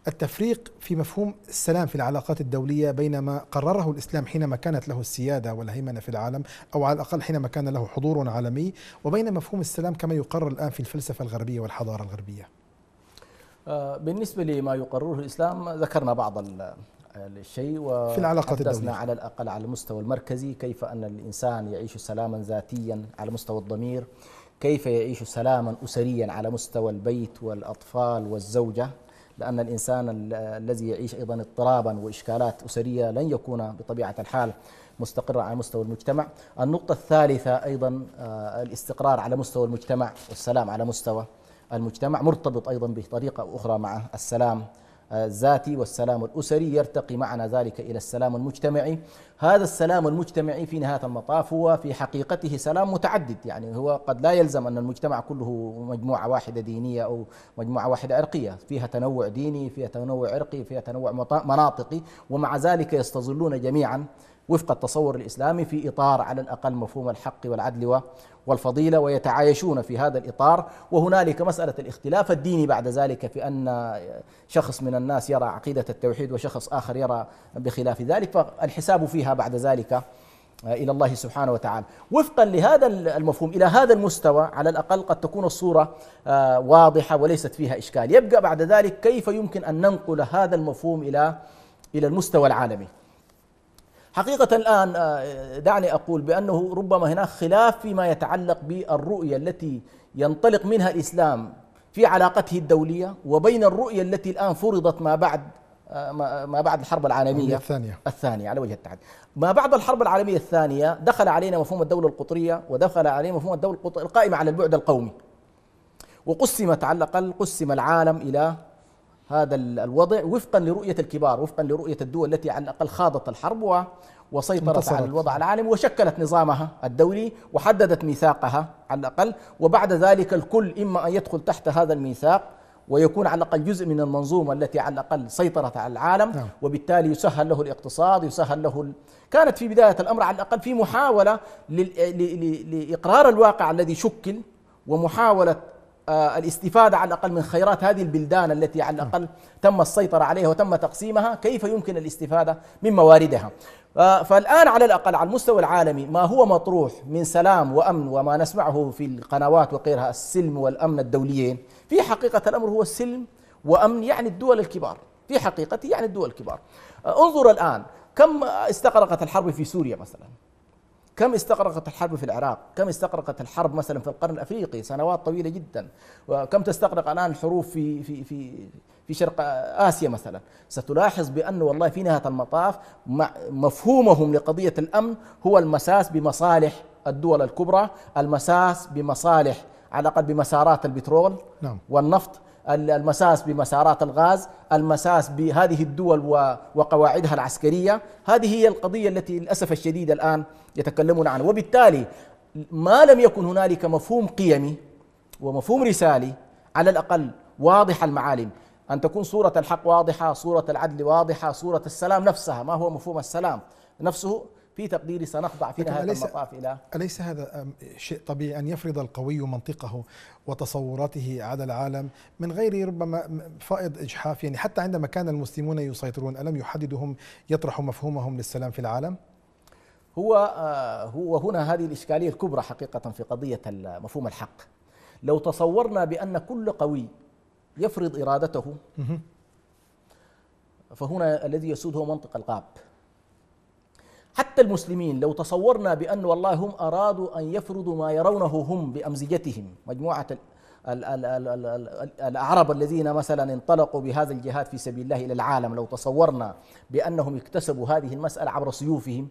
التفريق في مفهوم السلام في العلاقات الدولية بين ما قرره الإسلام حينما كانت له السيادة والهيمنة في العالم أو على الأقل حينما كان له حضور عالمي وبين مفهوم السلام كما يقرر الآن في الفلسفة الغربية والحضارة الغربية آه، بالنسبة لما يقرره الإسلام ذكرنا بعض الشيء في العلاقات الدولية على الأقل على المستوى المركزي كيف أن الإنسان يعيش سلاما ذاتيا على مستوى الضمير كيف يعيش سلاما أسريا على مستوى البيت والأطفال والزوجة لأن الإنسان الذي يعيش أيضا اضطرابا وإشكالات أسرية لن يكون بطبيعة الحال مستقرة على مستوى المجتمع النقطة الثالثة أيضا آه، الاستقرار على مستوى المجتمع والسلام على مستوى المجتمع مرتبط أيضا بطريقة أخرى مع السلام الذاتي والسلام الأسري يرتقي معنا ذلك إلى السلام المجتمعي هذا السلام المجتمعي في نهاية المطاف هو في حقيقته سلام متعدد يعني هو قد لا يلزم أن المجتمع كله مجموعة واحدة دينية أو مجموعة واحدة عرقية فيها تنوع ديني فيها تنوع عرقي فيها تنوع مناطقي ومع ذلك يستظلون جميعا وفق التصور الاسلامي في اطار على الاقل مفهوم الحق والعدل والفضيله ويتعايشون في هذا الاطار وهنالك مساله الاختلاف الديني بعد ذلك في ان شخص من الناس يرى عقيده التوحيد وشخص اخر يرى بخلاف ذلك فالحساب فيها بعد ذلك الى الله سبحانه وتعالى وفقا لهذا المفهوم الى هذا المستوى على الاقل قد تكون الصوره آه، واضحه وليست فيها اشكال يبقى بعد ذلك كيف يمكن ان ننقل هذا المفهوم الى الى المستوى العالمي حقيقة الآن آه، دعني أقول بأنه ربما هناك خلاف فيما يتعلق بالرؤية التي ينطلق منها الإسلام في علاقته الدولية وبين الرؤية التي الآن فرضت ما بعد آه، ما بعد الحرب العالمية الثانية الثانية على وجه التحديد ما بعد الحرب العالمية الثانية دخل علينا مفهوم الدولة القطرية ودخل علينا مفهوم الدولة القائمة على البعد القومي وقسمت على الأقل قسم العالم إلى هذا الوضع وفقا لرؤية الكبار وفقا لرؤية الدول التي على الأقل خاضت الحرب وسيطرت على الوضع العالمي وشكلت نظامها الدولي وحددت ميثاقها على الأقل وبعد ذلك الكل إما أن يدخل تحت هذا الميثاق ويكون على الأقل جزء من المنظومة التي على الأقل سيطرت على العالم نعم. وبالتالي يسهل له الاقتصاد يسهل له ال... كانت في بداية الأمر على الأقل في محاولة لإقرار الواقع الذي شكل ومحاولة آه، الاستفادة على الأقل من خيرات هذه البلدان التي على نعم. الأقل تم السيطرة عليها وتم تقسيمها كيف يمكن الاستفادة من مواردها آه، فالآن على الأقل على المستوى العالمي ما هو مطروح من سلام وأمن وما نسمعه في القنوات وغيرها السلم والأمن الدوليين في حقيقة الأمر هو السلم وأمن يعني الدول الكبار في حقيقة يعني الدول الكبار آه، انظر الآن كم استغرقت الحرب في سوريا مثلا كم استغرقت الحرب في العراق كم استغرقت الحرب مثلا في القرن الافريقي سنوات طويله جدا وكم تستغرق الان الحروب في في في في شرق اسيا مثلا ستلاحظ بانه والله في نهايه المطاف مفهومهم لقضيه الامن هو المساس بمصالح الدول الكبرى المساس بمصالح على الاقل بمسارات البترول نعم. والنفط المساس بمسارات الغاز المساس بهذه الدول وقواعدها العسكرية هذه هي القضية التي للأسف الشديد الآن يتكلمون عنها وبالتالي ما لم يكن هنالك مفهوم قيمي ومفهوم رسالي على الأقل واضح المعالم أن تكون صورة الحق واضحة صورة العدل واضحة صورة السلام نفسها ما هو مفهوم السلام نفسه في تقديري سنخضع في نهايه المطاف الى اليس هذا شيء طبيعي ان يفرض القوي منطقه وتصوراته على العالم من غير ربما فائض اجحاف يعني حتى عندما كان المسلمون يسيطرون الم يحددهم يطرحوا مفهومهم للسلام في العالم؟ هو آه، هو هنا هذه الاشكاليه الكبرى حقيقه في قضيه مفهوم الحق لو تصورنا بان كل قوي يفرض ارادته فهنا الذي يسود هو منطق الغاب حتى المسلمين لو تصورنا بأن والله هم أرادوا أن يفرضوا ما يرونه هم بأمزجتهم مجموعة الأعرب الذين مثلا انطلقوا بهذا الجهاد في سبيل الله إلى العالم لو تصورنا بأنهم اكتسبوا هذه المسألة عبر سيوفهم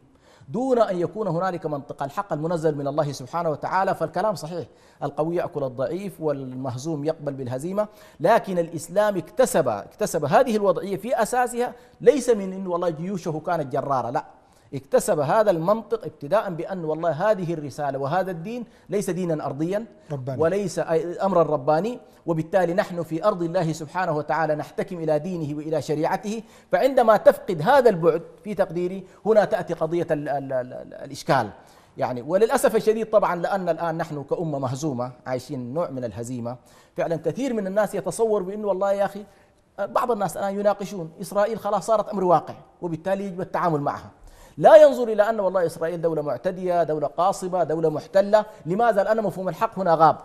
دون أن يكون هنالك منطق الحق المنزل من الله سبحانه وتعالى فالكلام صحيح القوي يأكل الضعيف والمهزوم يقبل بالهزيمة لكن الإسلام اكتسب اكتسب هذه الوضعية في أساسها ليس من أن والله جيوشه كانت جرارة لا اكتسب هذا المنطق ابتداء بأن والله هذه الرسالة وهذا الدين ليس دينا أرضيا رباني. وليس أمرا رباني وبالتالي نحن في أرض الله سبحانه وتعالى نحتكم إلى دينه وإلى شريعته فعندما تفقد هذا البعد في تقديري هنا تأتي قضية الـ الـ الـ الإشكال يعني وللاسف الشديد طبعا لان الان نحن كامه مهزومه عايشين نوع من الهزيمه فعلا كثير من الناس يتصور بانه والله يا اخي بعض الناس الان يناقشون اسرائيل خلاص صارت امر واقع وبالتالي يجب التعامل معها لا ينظر إلى أن والله إسرائيل دولة معتدية دولة قاصبة دولة محتلة لماذا لأن مفهوم الحق هنا غاب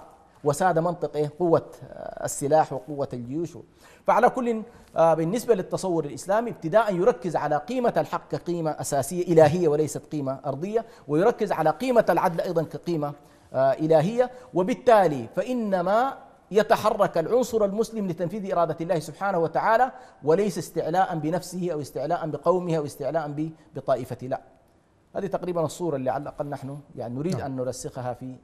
وساد منطق إيه قوة آه، السلاح وقوة الجيوش فعلى كل آه، بالنسبة للتصور الإسلامي ابتداء يركز على قيمة الحق كقيمة أساسية إلهية وليست قيمة أرضية ويركز على قيمة العدل أيضا كقيمة آه، إلهية وبالتالي فإنما يتحرك العنصر المسلم لتنفيذ إرادة الله سبحانه وتعالى وليس استعلاء بنفسه أو استعلاء بقومه أو استعلاء بطائفة لا هذه تقريبا الصورة اللي على الأقل نحن يعني نريد نعم. أن نرسخها في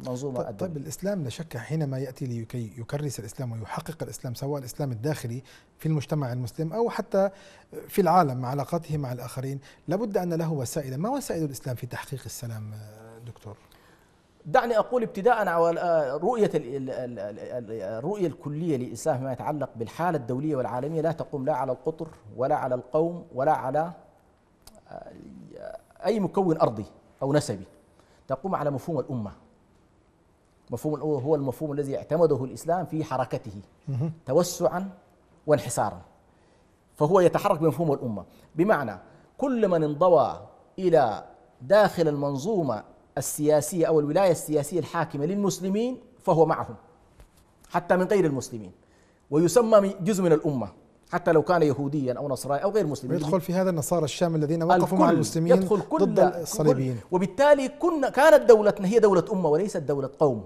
المنظومة طيب, طيب، الدولية. طيب الإسلام لا شك حينما يأتي لكي يكرس الإسلام ويحقق الإسلام سواء الإسلام الداخلي في المجتمع المسلم أو حتى في العالم مع علاقاته مع الآخرين لابد أن له وسائل ما وسائل الإسلام في تحقيق السلام دكتور دعني أقول ابتداء على آه، رؤية الرؤية الكلية لإسلام فيما يتعلق بالحالة الدولية والعالمية لا تقوم لا على القطر ولا على القوم ولا على آه، أي مكون أرضي أو نسبي تقوم على مفهوم الأمة مفهوم الأمة هو المفهوم الذي اعتمده الإسلام في حركته توسعا وانحسارا فهو يتحرك بمفهوم الأمة بمعنى كل من انضوى إلى داخل المنظومة السياسية أو الولاية السياسية الحاكمة للمسلمين فهو معهم حتى من غير المسلمين ويسمى جزء من الأمة حتى لو كان يهوديا أو نصرائي أو غير مسلمين يدخل في هذا النصارى الشام الذين وقفوا مع المسلمين يدخل كل ضد الصليبيين وبالتالي كنا كانت دولتنا هي دولة أمة وليست دولة قوم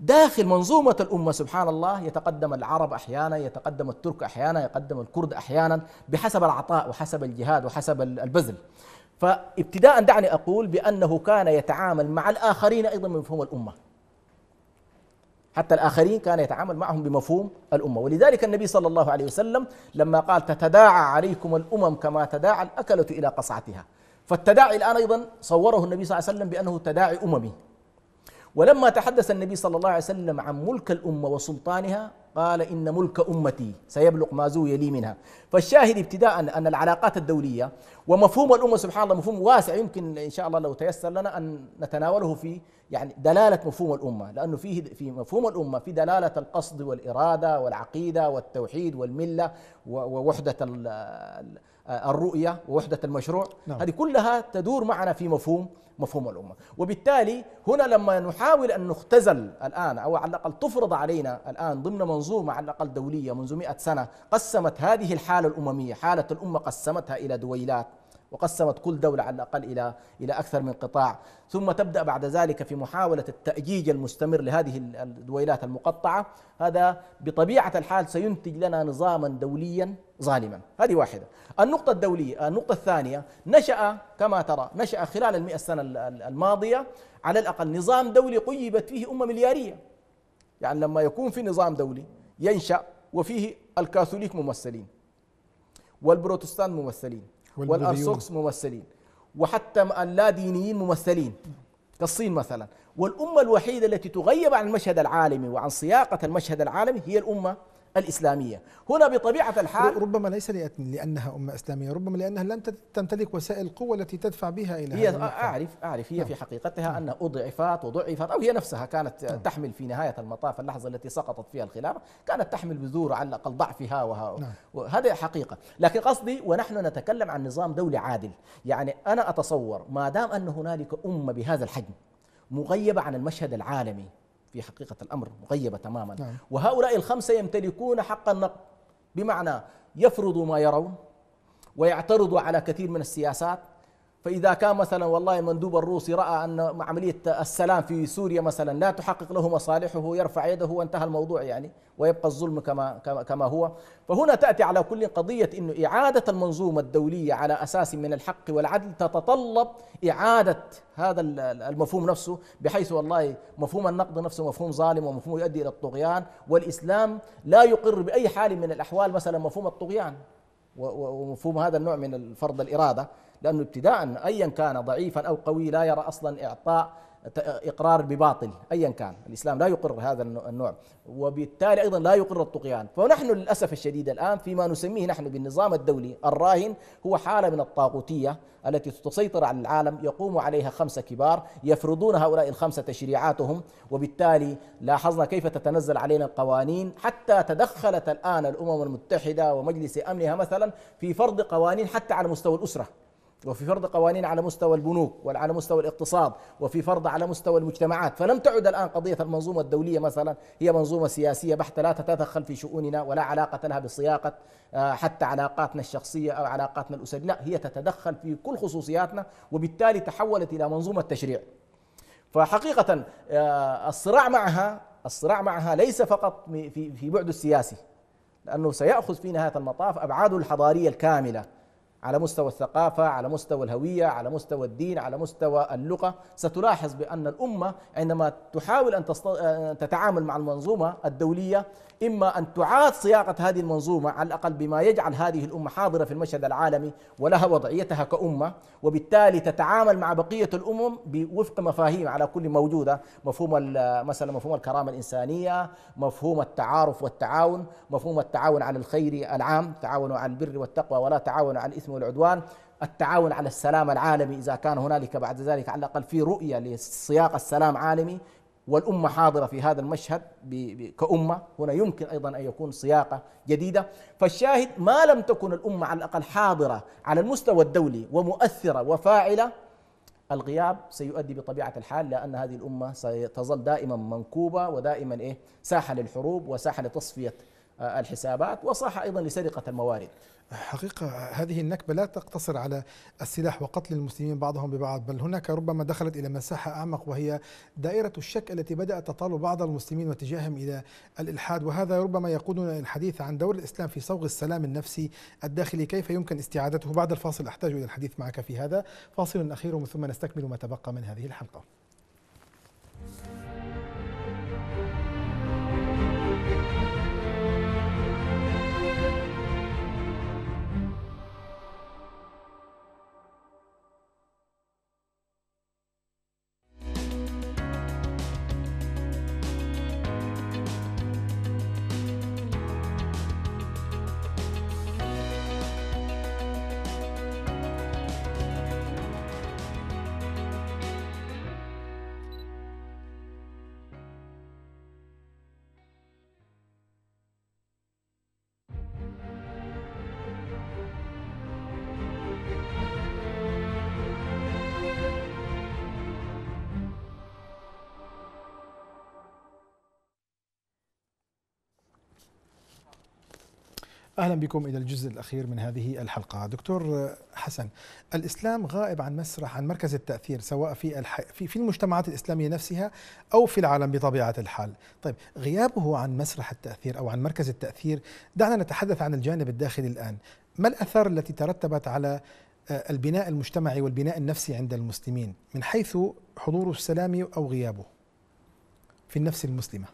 داخل منظومة الأمة سبحان الله يتقدم العرب أحيانا يتقدم الترك أحيانا يتقدم الكرد أحيانا بحسب العطاء وحسب الجهاد وحسب البذل فابتداء دعني أقول بأنه كان يتعامل مع الآخرين أيضا بمفهوم الأمة حتى الآخرين كان يتعامل معهم بمفهوم الأمة ولذلك النبي صلى الله عليه وسلم لما قال تتداعى عليكم الأمم كما تداعى الأكلة إلى قصعتها فالتداعي الآن أيضا صوره النبي صلى الله عليه وسلم بأنه تداعي أممي ولما تحدث النبي صلى الله عليه وسلم عن ملك الأمة وسلطانها قال إن ملك أمتي سيبلغ ما زوي لي منها فالشاهد ابتداء أن العلاقات الدولية ومفهوم الأمة سبحان الله مفهوم واسع يمكن إن شاء الله لو تيسر لنا أن نتناوله في يعني دلالة مفهوم الأمة لأنه فيه في مفهوم الأمة في دلالة القصد والإرادة والعقيدة والتوحيد والملة ووحدة الرؤية ووحدة المشروع نعم. هذه كلها تدور معنا في مفهوم مفهوم الأمة وبالتالي هنا لما نحاول أن نختزل الآن أو على الأقل تفرض علينا الآن ضمن منظومة على الأقل دولية منذ مئة سنة قسمت هذه الحالة الأممية حالة الأمة قسمتها إلى دويلات وقسمت كل دولة على الأقل إلى إلى أكثر من قطاع ثم تبدأ بعد ذلك في محاولة التأجيج المستمر لهذه الدويلات المقطعة هذا بطبيعة الحال سينتج لنا نظاما دوليا ظالما هذه واحدة النقطة الدولية النقطة الثانية نشأ كما ترى نشأ خلال المئة السنة الماضية على الأقل نظام دولي قيبت فيه أمة مليارية يعني لما يكون في نظام دولي ينشأ وفيه الكاثوليك ممثلين والبروتستان ممثلين والارثوذكس ممثلين وحتى اللا دينيين ممثلين كالصين مثلا والامه الوحيده التي تغيب عن المشهد العالمي وعن سياقه المشهد العالمي هي الامه الإسلامية هنا بطبيعة الحال ربما ليس لأنها أمة إسلامية ربما لأنها لم تمتلك وسائل القوة التي تدفع بها إلى هي أعرف أعرف هي نعم. في حقيقتها نعم. أن أضعفت وضعفت أو هي نفسها كانت نعم. تحمل في نهاية المطاف اللحظة التي سقطت فيها الخلافة كانت تحمل بذور على الأقل ضعفها وها نعم. وهذا حقيقة لكن قصدي ونحن نتكلم عن نظام دولي عادل يعني أنا أتصور ما دام أن هنالك أمة بهذا الحجم مغيبة عن المشهد العالمي في حقيقة الأمر مغيبة تماما نعم. وهؤلاء الخمسة يمتلكون حق النقد بمعنى يفرضوا ما يرون ويعترضوا على كثير من السياسات فإذا كان مثلا والله مندوب الروسي رأى أن عملية السلام في سوريا مثلا لا تحقق له مصالحه يرفع يده وانتهى الموضوع يعني ويبقى الظلم كما كما هو فهنا تأتي على كل قضية أن إعادة المنظومة الدولية على أساس من الحق والعدل تتطلب إعادة هذا المفهوم نفسه بحيث والله مفهوم النقد نفسه مفهوم ظالم ومفهوم يؤدي إلى الطغيان والإسلام لا يقر بأي حال من الأحوال مثلا مفهوم الطغيان ومفهوم هذا النوع من الفرض الإرادة لأنه ابتداء أيا كان ضعيفا أو قوي لا يرى أصلا إعطاء إقرار بباطل أيا كان الإسلام لا يقر هذا النوع وبالتالي أيضا لا يقر الطغيان فنحن للأسف الشديد الآن فيما نسميه نحن بالنظام الدولي الراهن هو حالة من الطاغوتية التي تسيطر على العالم يقوم عليها خمسة كبار يفرضون هؤلاء الخمسة تشريعاتهم وبالتالي لاحظنا كيف تتنزل علينا القوانين حتى تدخلت الآن الأمم المتحدة ومجلس أمنها مثلا في فرض قوانين حتى على مستوى الأسرة وفي فرض قوانين على مستوى البنوك وعلى مستوى الاقتصاد وفي فرض على مستوى المجتمعات فلم تعد الآن قضية المنظومة الدولية مثلا هي منظومة سياسية بحتة لا تتدخل في شؤوننا ولا علاقة لها بصياقة آه، حتى علاقاتنا الشخصية أو علاقاتنا الأسرية لا هي تتدخل في كل خصوصياتنا وبالتالي تحولت إلى منظومة تشريع فحقيقة آه، الصراع معها الصراع معها ليس فقط في في بعده السياسي لأنه سيأخذ في نهاية المطاف أبعاده الحضارية الكاملة على مستوى الثقافة على مستوى الهوية على مستوى الدين على مستوى اللغة ستلاحظ بأن الأمة عندما تحاول أن تتعامل مع المنظومة الدولية إما أن تعاد صياغة هذه المنظومة على الأقل بما يجعل هذه الأمة حاضرة في المشهد العالمي ولها وضعيتها كأمة وبالتالي تتعامل مع بقية الأمم بوفق مفاهيم على كل موجودة مفهوم مثلا مفهوم الكرامة الإنسانية مفهوم التعارف والتعاون مفهوم التعاون على الخير العام تعاونوا على البر والتقوى ولا تعاونوا على الإثم والعدوان التعاون على السلام العالمي إذا كان هنالك بعد ذلك على الأقل في رؤية لصياغة السلام عالمي والأمة حاضرة في هذا المشهد كأمة هنا يمكن أيضا أن يكون سياقه جديدة فالشاهد ما لم تكن الأمة على الأقل حاضرة على المستوى الدولي ومؤثرة وفاعلة الغياب سيؤدي بطبيعة الحال لأن هذه الأمة ستظل دائما منكوبة ودائما إيه ساحة للحروب وساحة لتصفية آه، الحسابات وصاح أيضا لسرقة الموارد حقيقة هذه النكبة لا تقتصر على السلاح وقتل المسلمين بعضهم ببعض بل هناك ربما دخلت إلى مساحة أعمق وهي دائرة الشك التي بدأت تطال بعض المسلمين واتجاههم إلى الإلحاد وهذا ربما يقودنا للحديث عن دور الإسلام في صوغ السلام النفسي الداخلي كيف يمكن استعادته بعد الفاصل أحتاج إلى الحديث معك في هذا فاصل أخير ومن ثم نستكمل ما تبقى من هذه الحلقة أهلا بكم إلى الجزء الأخير من هذه الحلقة دكتور حسن الإسلام غائب عن مسرح عن مركز التأثير سواء في, الح... في, في المجتمعات الإسلامية نفسها أو في العالم بطبيعة الحال طيب غيابه عن مسرح التأثير أو عن مركز التأثير دعنا نتحدث عن الجانب الداخلي الآن ما الأثار التي ترتبت على آه، البناء المجتمعي والبناء النفسي عند المسلمين من حيث حضور السلام أو غيابه في النفس المسلمة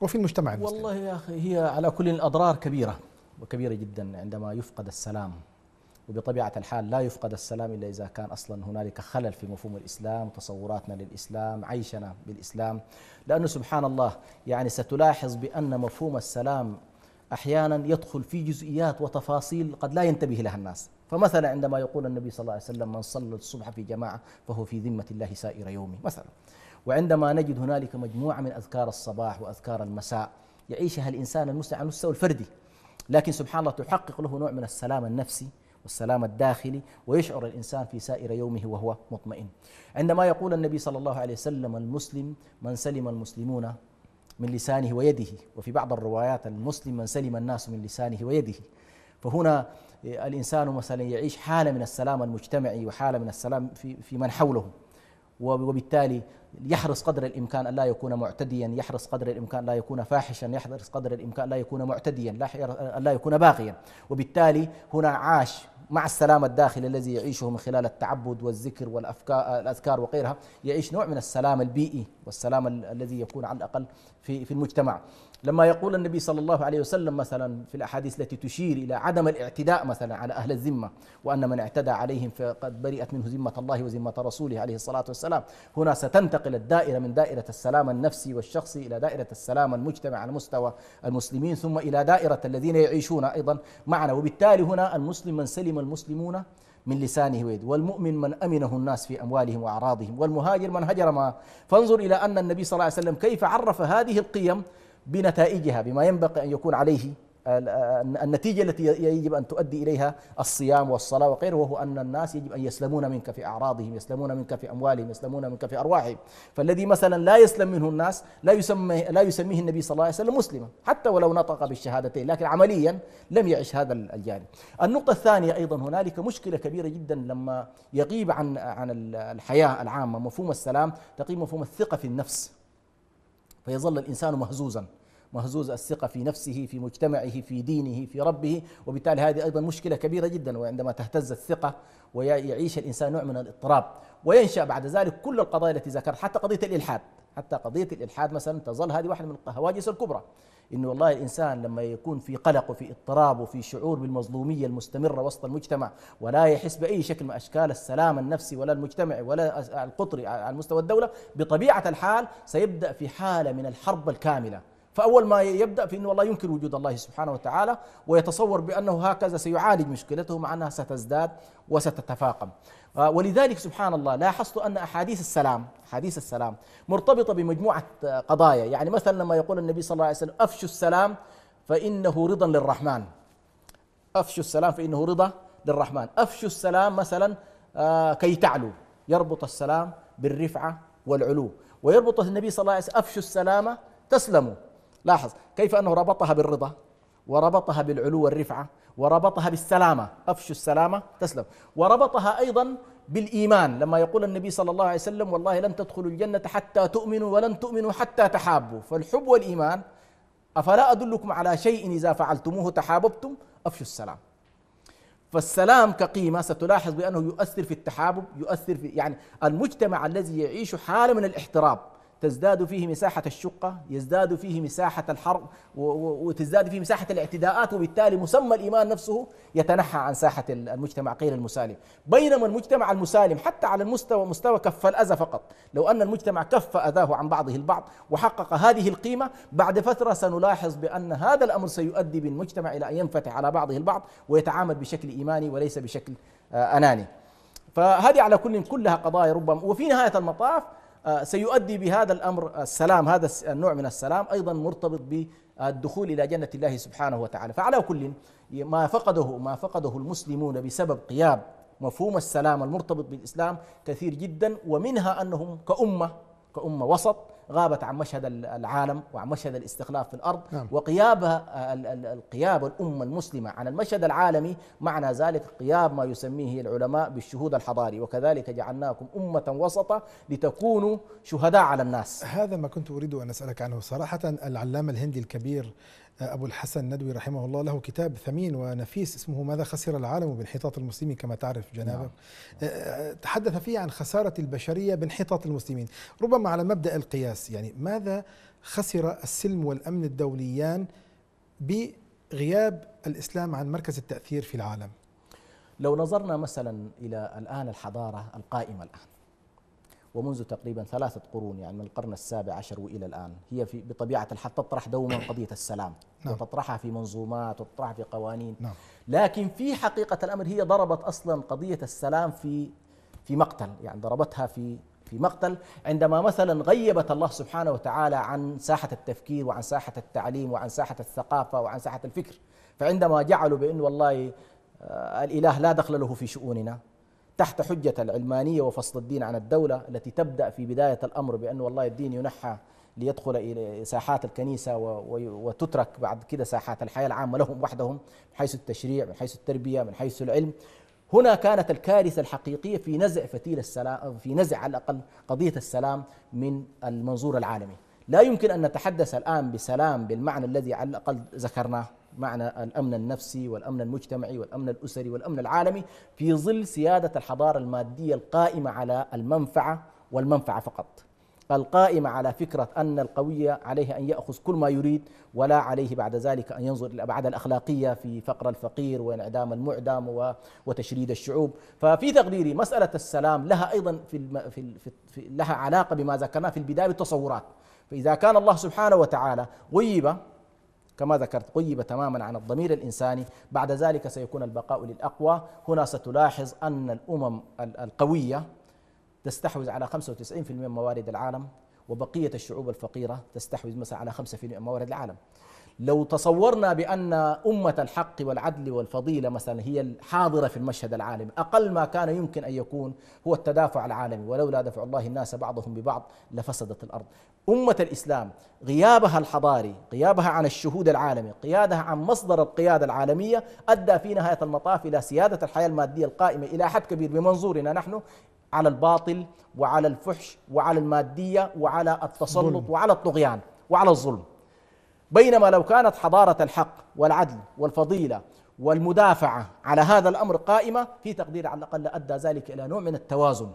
وفي المجتمع المسلم والله يا أخي هي على كل الأضرار كبيرة وكبيره جدا عندما يفقد السلام وبطبيعة الحال لا يفقد السلام إلا إذا كان أصلا هنالك خلل في مفهوم الإسلام تصوراتنا للإسلام عيشنا بالإسلام لأنه سبحان الله يعني ستلاحظ بأن مفهوم السلام أحيانا يدخل في جزئيات وتفاصيل قد لا ينتبه لها الناس فمثلا عندما يقول النبي صلى الله عليه وسلم من صلى الصبح في جماعة فهو في ذمة الله سائر يومه مثلا وعندما نجد هنالك مجموعة من أذكار الصباح وأذكار المساء يعيشها الإنسان المسلم على المستوى الفردي لكن سبحان الله تحقق له نوع من السلام النفسي والسلام الداخلي ويشعر الانسان في سائر يومه وهو مطمئن. عندما يقول النبي صلى الله عليه وسلم المسلم من سلم المسلمون من لسانه ويده وفي بعض الروايات المسلم من سلم الناس من لسانه ويده. فهنا الانسان مثلا يعيش حاله من السلام المجتمعي وحاله من السلام في في من حوله. وبالتالي يحرص قدر الامكان ان لا يكون معتديا، يحرص قدر الامكان لا يكون فاحشا، يحرص قدر الامكان لا يكون معتديا، لا يكون باغيا، وبالتالي هنا عاش مع السلام الداخلي الذي يعيشه من خلال التعبد والذكر والافكار الاذكار وغيرها، يعيش نوع من السلام البيئي والسلام الذي يكون على الاقل في في المجتمع. لما يقول النبي صلى الله عليه وسلم مثلا في الأحاديث التي تشير إلى عدم الاعتداء مثلا على أهل الذمة وأن من اعتدى عليهم فقد برئت منه ذمة الله وذمة رسوله عليه الصلاة والسلام هنا ستنتقل الدائرة من دائرة السلام النفسي والشخصي إلى دائرة السلام المجتمع على مستوى المسلمين ثم إلى دائرة الذين يعيشون أيضا معنا وبالتالي هنا المسلم من سلم المسلمون من لسانه ويد والمؤمن من أمنه الناس في أموالهم وأعراضهم والمهاجر من هجر ما فانظر إلى أن النبي صلى الله عليه وسلم كيف عرف هذه القيم بنتائجها بما ينبغي أن يكون عليه النتيجة التي يجب أن تؤدي إليها الصيام والصلاة وغيره وهو أن الناس يجب أن يسلمون منك في أعراضهم يسلمون منك في أموالهم يسلمون منك في أرواحهم فالذي مثلا لا يسلم منه الناس لا يسميه, لا يسميه النبي صلى الله عليه وسلم مسلما حتى ولو نطق بالشهادتين لكن عمليا لم يعش هذا الجانب النقطة الثانية أيضا هنالك مشكلة كبيرة جدا لما يغيب عن عن الحياة العامة مفهوم السلام تقييم مفهوم الثقة في النفس فيظل الإنسان مهزوزا مهزوز الثقة في نفسه في مجتمعه في دينه في ربه وبالتالي هذه أيضا مشكلة كبيرة جدا وعندما تهتز الثقة ويعيش الإنسان نوع من الاضطراب وينشأ بعد ذلك كل القضايا التي ذكرت حتى قضية الإلحاد حتى قضيه الالحاد مثلا تظل هذه واحده من الهواجس الكبرى انه والله الانسان لما يكون في قلق وفي اضطراب وفي شعور بالمظلوميه المستمره وسط المجتمع ولا يحس باي شكل من اشكال السلام النفسي ولا المجتمعي ولا القطري على مستوى الدوله بطبيعه الحال سيبدا في حاله من الحرب الكامله فأول ما يبدأ في أنه والله ينكر وجود الله سبحانه وتعالى ويتصور بأنه هكذا سيعالج مشكلته مع أنها ستزداد وستتفاقم آه، ولذلك سبحان الله لاحظت أن أحاديث السلام أحاديث السلام مرتبطة بمجموعة آه، قضايا يعني مثلا لما يقول النبي صلى الله عليه وسلم أفشوا السلام فإنه رضا للرحمن أفشوا السلام فإنه رضا للرحمن أفشوا السلام مثلا آه، كي تعلو يربط السلام بالرفعة والعلو ويربط النبي صلى الله عليه وسلم أفشوا السلام تسلموا لاحظ كيف أنه ربطها بالرضا وربطها بالعلو والرفعة وربطها بالسلامة أفش السلامة تسلم وربطها أيضا بالإيمان لما يقول النبي صلى الله عليه وسلم والله لن تدخلوا الجنة حتى تؤمنوا ولن تؤمنوا حتى تحابوا فالحب والإيمان أفلا أدلكم على شيء إذا فعلتموه تحاببتم أفشوا السلام فالسلام كقيمة ستلاحظ بأنه يؤثر في التحابب يؤثر في يعني المجتمع الذي يعيش حالة من الاحتراب تزداد فيه مساحة الشقة يزداد فيه مساحة الحرب وتزداد فيه مساحة الاعتداءات وبالتالي مسمى الإيمان نفسه يتنحى عن ساحة المجتمع غير المسالم بينما المجتمع المسالم حتى على المستوى مستوى كف الأذى فقط لو أن المجتمع كف أذاه عن بعضه البعض وحقق هذه القيمة بعد فترة سنلاحظ بأن هذا الأمر سيؤدي بالمجتمع إلى أن ينفتح على بعضه البعض ويتعامل بشكل إيماني وليس بشكل آه، أناني فهذه على كل كلها قضايا ربما وفي نهاية المطاف آه، سيؤدي بهذا الامر السلام هذا النوع من السلام ايضا مرتبط بالدخول الى جنه الله سبحانه وتعالى، فعلى كل ما فقده ما فقده المسلمون بسبب غياب مفهوم السلام المرتبط بالاسلام كثير جدا ومنها انهم كامه كامه وسط غابت عن مشهد العالم وعن مشهد الاستخلاف في الارض نعم. وقيابها القياب الامه المسلمه عن المشهد العالمي معنى ذلك قياب ما يسميه العلماء بالشهود الحضاري وكذلك جعلناكم امه وسطة لتكونوا شهداء على الناس هذا ما كنت اريد ان اسالك عنه صراحه العلامه الهندي الكبير أبو الحسن الندوي رحمه الله له كتاب ثمين ونفيس اسمه ماذا خسر العالم بانحطاط المسلمين كما تعرف جنابك نعم. أه، أه، تحدث فيه عن خسارة البشرية بانحطاط المسلمين ربما على مبدأ القياس يعني ماذا خسر السلم والأمن الدوليان بغياب الإسلام عن مركز التأثير في العالم لو نظرنا مثلا إلى الآن الحضارة القائمة الآن ومنذ تقريبا ثلاثة قرون يعني من القرن السابع عشر وإلى الآن هي في بطبيعة الحال تطرح دوما <coughs> قضية السلام نعم. وتطرحها في منظومات وتطرحها في قوانين نعم. لكن في حقيقة الأمر هي ضربت أصلا قضية السلام في في مقتل يعني ضربتها في في مقتل عندما مثلا غيبت الله سبحانه وتعالى عن ساحة التفكير وعن ساحة التعليم وعن ساحة الثقافة وعن ساحة الفكر فعندما جعلوا بأن والله آه، الإله لا دخل له في شؤوننا تحت حجة العلمانية وفصل الدين عن الدولة التي تبدأ في بداية الأمر بأن والله الدين ينحى ليدخل إلى ساحات الكنيسة وتترك بعد كده ساحات الحياة العامة لهم وحدهم من حيث التشريع من حيث التربية من حيث العلم هنا كانت الكارثة الحقيقية في نزع فتيل السلام في نزع على الأقل قضية السلام من المنظور العالمي لا يمكن أن نتحدث الآن بسلام بالمعنى الذي على الأقل ذكرناه معنى الامن النفسي والامن المجتمعي والامن الاسري والامن العالمي في ظل سياده الحضاره الماديه القائمه على المنفعه والمنفعه فقط. القائمة على فكرة أن القوي عليه أن يأخذ كل ما يريد ولا عليه بعد ذلك أن ينظر إلى الأبعاد الأخلاقية في فقر الفقير وانعدام المعدم وتشريد الشعوب ففي تقديري مسألة السلام لها أيضا في, الم... في, ال... في لها علاقة بما ذكرناه في البداية بالتصورات فإذا كان الله سبحانه وتعالى غيب كما ذكرت قيب تماما عن الضمير الانساني بعد ذلك سيكون البقاء للاقوى هنا ستلاحظ ان الامم القويه تستحوذ على 95% من موارد العالم وبقيه الشعوب الفقيره تستحوذ مثلا على 5% من موارد العالم لو تصورنا بأن أمة الحق والعدل والفضيلة مثلا هي الحاضرة في المشهد العالمي أقل ما كان يمكن أن يكون هو التدافع العالمي ولولا دفع الله الناس بعضهم ببعض لفسدت الأرض أمة الإسلام غيابها الحضاري غيابها عن الشهود العالمي قيادها عن مصدر القيادة العالمية أدى في نهاية المطاف إلى سيادة الحياة المادية القائمة إلى حد كبير بمنظورنا نحن على الباطل وعلى الفحش وعلى المادية وعلى التسلط وعلى الطغيان وعلى الظلم بينما لو كانت حضارة الحق والعدل والفضيلة والمدافعة على هذا الأمر قائمة في تقدير على الأقل أدى ذلك إلى نوع من التوازن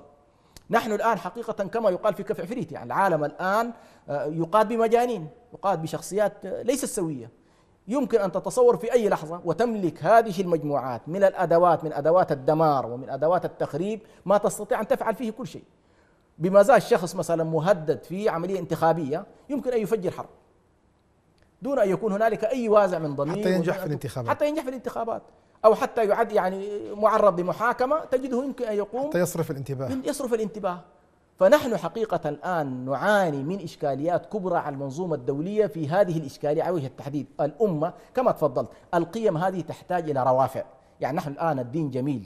نحن الآن حقيقة كما يقال في كف عفريت يعني العالم الآن آه، يقاد بمجانين يقاد بشخصيات ليست سوية يمكن أن تتصور في أي لحظة وتملك هذه المجموعات من الأدوات من أدوات الدمار ومن أدوات التخريب ما تستطيع أن تفعل فيه كل شيء بمزاج شخص مثلا مهدد في عملية انتخابية يمكن أن يفجر حرب دون أن يكون هنالك أي وازع من ضمير حتى ينجح في الانتخابات حتى ينجح في الانتخابات أو حتى يعد يعني معرض لمحاكمة تجده يمكن أن يقوم حتى يصرف الانتباه يصرف الانتباه فنحن حقيقة الآن نعاني من إشكاليات كبرى على المنظومة الدولية في هذه الإشكالية على وجه التحديد الأمة كما تفضلت القيم هذه تحتاج إلى روافع يعني نحن الآن الدين جميل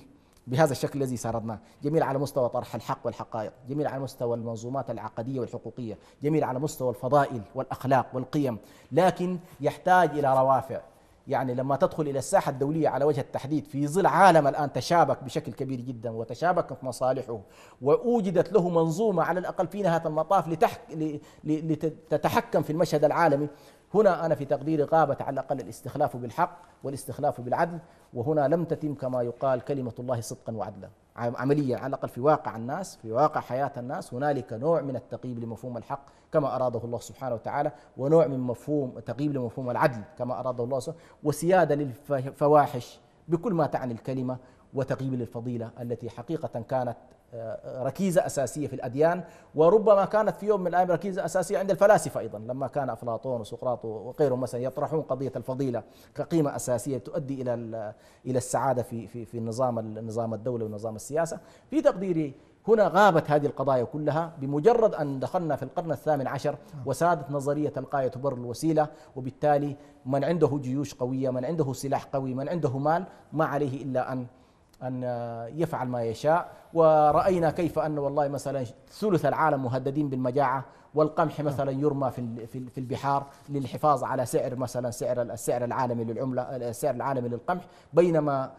بهذا الشكل الذي سردناه جميل على مستوى طرح الحق والحقائق جميل على مستوى المنظومات العقدية والحقوقية جميل على مستوى الفضائل والأخلاق والقيم لكن يحتاج إلى روافع يعني لما تدخل إلى الساحة الدولية على وجه التحديد في ظل عالم الآن تشابك بشكل كبير جدا وتشابكت مصالحه وأوجدت له منظومة على الأقل في نهاية المطاف لتحك لتتحكم في المشهد العالمي هنا أنا في تقديري غابت على الأقل الاستخلاف بالحق والاستخلاف بالعدل وهنا لم تتم كما يقال كلمة الله صدقا وعدلا عمليا على الأقل في واقع الناس في واقع حياة الناس هنالك نوع من التقييم لمفهوم الحق كما أراده الله سبحانه وتعالى ونوع من مفهوم تقييم لمفهوم العدل كما أراده الله سبحانه وسيادة للفواحش بكل ما تعني الكلمة وتقييم للفضيلة التي حقيقة كانت آه، ركيزة أساسية في الأديان وربما كانت في يوم من الأيام ركيزة أساسية عند الفلاسفة أيضا لما كان أفلاطون وسقراط وغيرهم مثلا يطرحون قضية الفضيلة كقيمة أساسية تؤدي إلى إلى السعادة في في في نظام النظام الدولة ونظام السياسة في تقديري هنا غابت هذه القضايا كلها بمجرد أن دخلنا في القرن الثامن عشر وسادت نظرية القاية تبرر الوسيلة وبالتالي من عنده جيوش قوية من عنده سلاح قوي من عنده مال ما عليه إلا أن أن يفعل ما يشاء ورأينا كيف أن والله مثلا ثلث العالم مهددين بالمجاعة والقمح مثلا يرمى في في البحار للحفاظ على سعر مثلا سعر السعر العالمي للعملة السعر العالمي للقمح بينما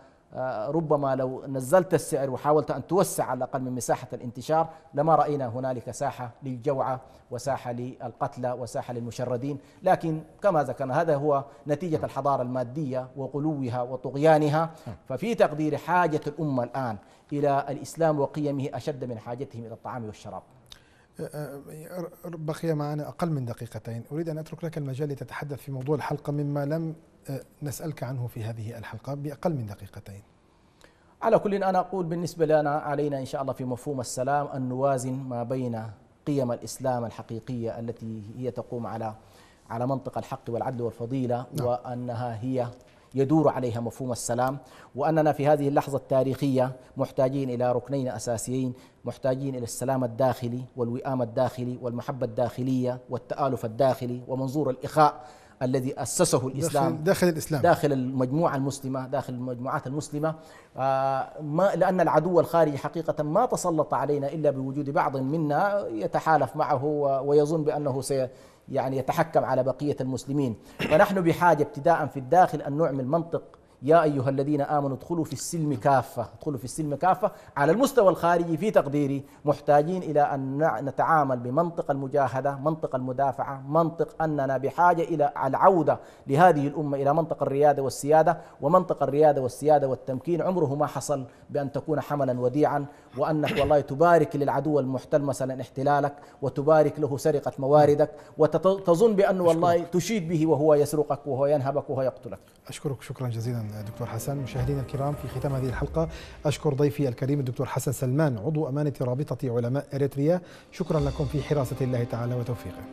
ربما لو نزلت السعر وحاولت أن توسع على الأقل من مساحة الانتشار لما رأينا هنالك ساحة للجوعة وساحة للقتلى وساحة للمشردين لكن كما ذكرنا هذا هو نتيجة الحضارة المادية وغلوها وطغيانها ففي تقدير حاجة الأمة الآن إلى الإسلام وقيمه أشد من حاجتهم إلى الطعام والشراب أه، أه، بقي معنا أقل من دقيقتين أريد أن أترك لك المجال لتتحدث في موضوع الحلقة مما لم نسألك عنه في هذه الحلقة بأقل من دقيقتين على كل أنا أقول بالنسبة لنا علينا إن شاء الله في مفهوم السلام أن نوازن ما بين قيم الإسلام الحقيقية التي هي تقوم على على منطق الحق والعدل والفضيلة نعم. وأنها هي يدور عليها مفهوم السلام وأننا في هذه اللحظة التاريخية محتاجين إلى ركنين أساسيين محتاجين إلى السلام الداخلي والوئام الداخلي والمحبة الداخلية والتآلف الداخلي ومنظور الإخاء الذي أسسه الإسلام داخل, داخل الإسلام داخل المجموعة المسلمة داخل المجموعات المسلمة آه، ما لأن العدو الخارجي حقيقة ما تسلط علينا إلا بوجود بعض منا يتحالف معه ويظن بأنه سي يعني يتحكم على بقية المسلمين فنحن بحاجة ابتداء في الداخل أن نعمل منطق يا أيها الذين آمنوا ادخلوا في السلم كافة ادخلوا في السلم كافة على المستوى الخارجي في تقديري محتاجين إلى أن نتعامل بمنطق المجاهدة منطق المدافعة منطق أننا بحاجة إلى العودة لهذه الأمة إلى منطق الريادة والسيادة ومنطق الريادة والسيادة والتمكين عمره ما حصل بأن تكون حملا وديعا وأنك والله تبارك للعدو المحتل مثلا احتلالك وتبارك له سرقة مواردك وتظن بأن والله تشيد به وهو يسرقك وهو ينهبك وهو يقتلك أشكرك شكرا جزيلا دكتور حسن مشاهدينا الكرام في ختام هذه الحلقة أشكر ضيفي الكريم الدكتور حسن سلمان عضو أمانة رابطة علماء إريتريا شكرا لكم في حراسة الله تعالى وتوفيقه